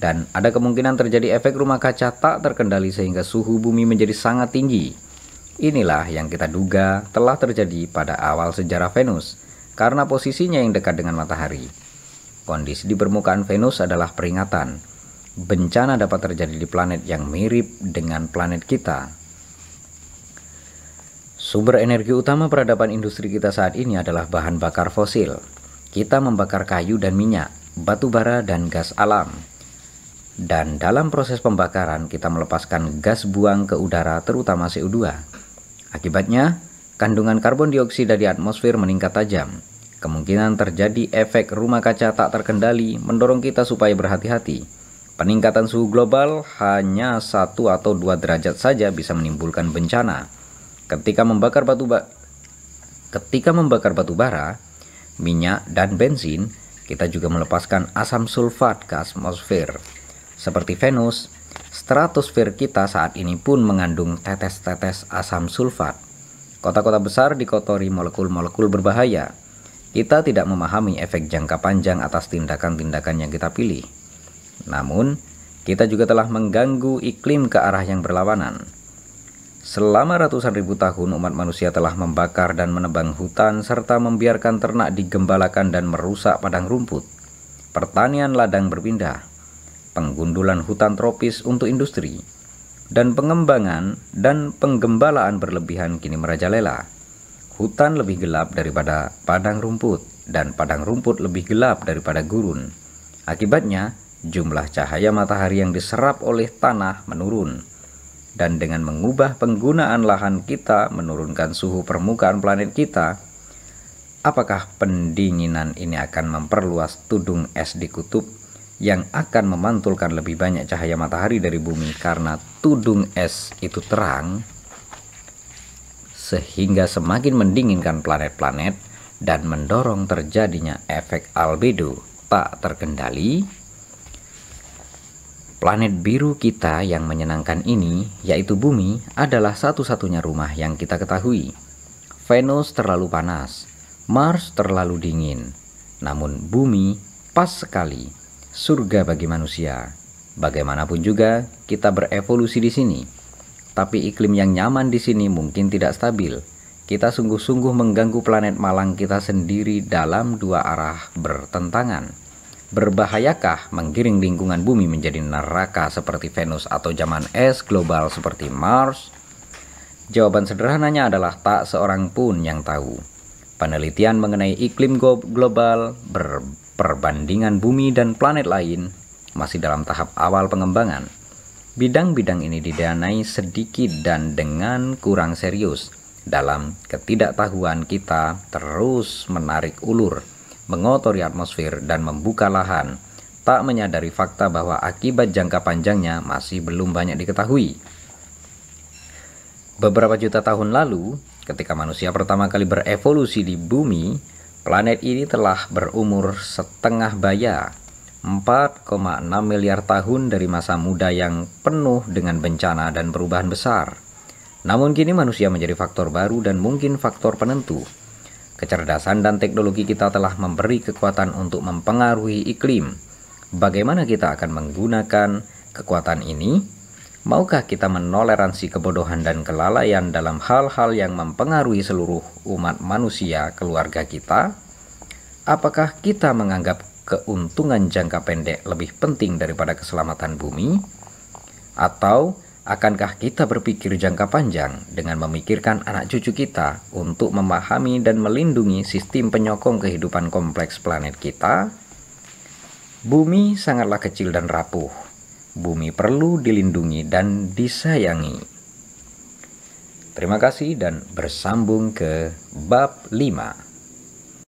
dan ada kemungkinan terjadi efek rumah kaca tak terkendali sehingga suhu bumi menjadi sangat tinggi. Inilah yang kita duga telah terjadi pada awal sejarah Venus, karena posisinya yang dekat dengan matahari. Kondisi di permukaan Venus adalah peringatan. Bencana dapat terjadi di planet yang mirip dengan planet kita. Sumber energi utama peradaban industri kita saat ini adalah bahan bakar fosil. Kita membakar kayu dan minyak, batu bara dan gas alam. Dan dalam proses pembakaran kita melepaskan gas buang ke udara terutama CO2. Akibatnya, kandungan karbon dioksida di atmosfer meningkat tajam, kemungkinan terjadi efek rumah kaca tak terkendali mendorong kita supaya berhati-hati. Peningkatan suhu global hanya satu atau dua derajat saja bisa menimbulkan bencana. Ketika membakar batu ba ketika membakar batu bara, minyak dan bensin, kita juga melepaskan asam sulfat ke atmosfer. Seperti Venus, stratosfer kita saat ini pun mengandung tetes-tetes asam sulfat. Kota-kota besar dikotori molekul-molekul berbahaya. Kita tidak memahami efek jangka panjang atas tindakan-tindakan yang kita pilih. Namun, kita juga telah mengganggu iklim ke arah yang berlawanan. Selama ratusan ribu tahun, umat manusia telah membakar dan menebang hutan serta membiarkan ternak digembalakan dan merusak padang rumput. Pertanian ladang berpindah, penggundulan hutan tropis untuk industri, dan pengembangan dan penggembalaan berlebihan kini merajalela. Hutan lebih gelap daripada padang rumput, dan padang rumput lebih gelap daripada gurun. Akibatnya, jumlah cahaya matahari yang diserap oleh tanah menurun. Dan dengan mengubah penggunaan lahan kita menurunkan suhu permukaan planet kita, apakah pendinginan ini akan memperluas tudung es di kutub yang akan memantulkan lebih banyak cahaya matahari dari bumi karena tudung es itu terang? sehingga semakin mendinginkan planet-planet dan mendorong terjadinya efek albedo tak terkendali. Planet biru kita yang menyenangkan ini, yaitu bumi, adalah satu-satunya rumah yang kita ketahui. Venus terlalu panas, Mars terlalu dingin, namun bumi pas sekali surga bagi manusia. Bagaimanapun juga, kita berevolusi di sini. Tapi iklim yang nyaman di sini mungkin tidak stabil. Kita sungguh-sungguh mengganggu planet Malang kita sendiri dalam dua arah bertentangan. Berbahayakah menggiring lingkungan bumi menjadi neraka seperti Venus atau zaman es global seperti Mars? Jawaban sederhananya adalah tak seorang pun yang tahu. Penelitian mengenai iklim global, perbandingan bumi dan planet lain masih dalam tahap awal pengembangan. Bidang-bidang ini didanai sedikit dan dengan kurang serius. Dalam ketidaktahuan kita terus menarik ulur, mengotori atmosfer dan membuka lahan, tak menyadari fakta bahwa akibat jangka panjangnya masih belum banyak diketahui. Beberapa juta tahun lalu, ketika manusia pertama kali berevolusi di bumi, planet ini telah berumur setengah bayar. 4,6 miliar tahun dari masa muda yang penuh dengan bencana dan perubahan besar. Namun kini manusia menjadi faktor baru dan mungkin faktor penentu. Kecerdasan dan teknologi kita telah memberi kekuatan untuk mempengaruhi iklim. Bagaimana kita akan menggunakan kekuatan ini? Maukah kita menoleransi kebodohan dan kelalaian dalam hal-hal yang mempengaruhi seluruh umat manusia keluarga kita? Apakah kita menganggap keuntungan jangka pendek lebih penting daripada keselamatan bumi? Atau akankah kita berpikir jangka panjang dengan memikirkan anak cucu kita untuk memahami dan melindungi sistem penyokong kehidupan kompleks planet kita? Bumi sangatlah kecil dan rapuh. Bumi perlu dilindungi dan disayangi. Terima kasih dan bersambung ke bab 5.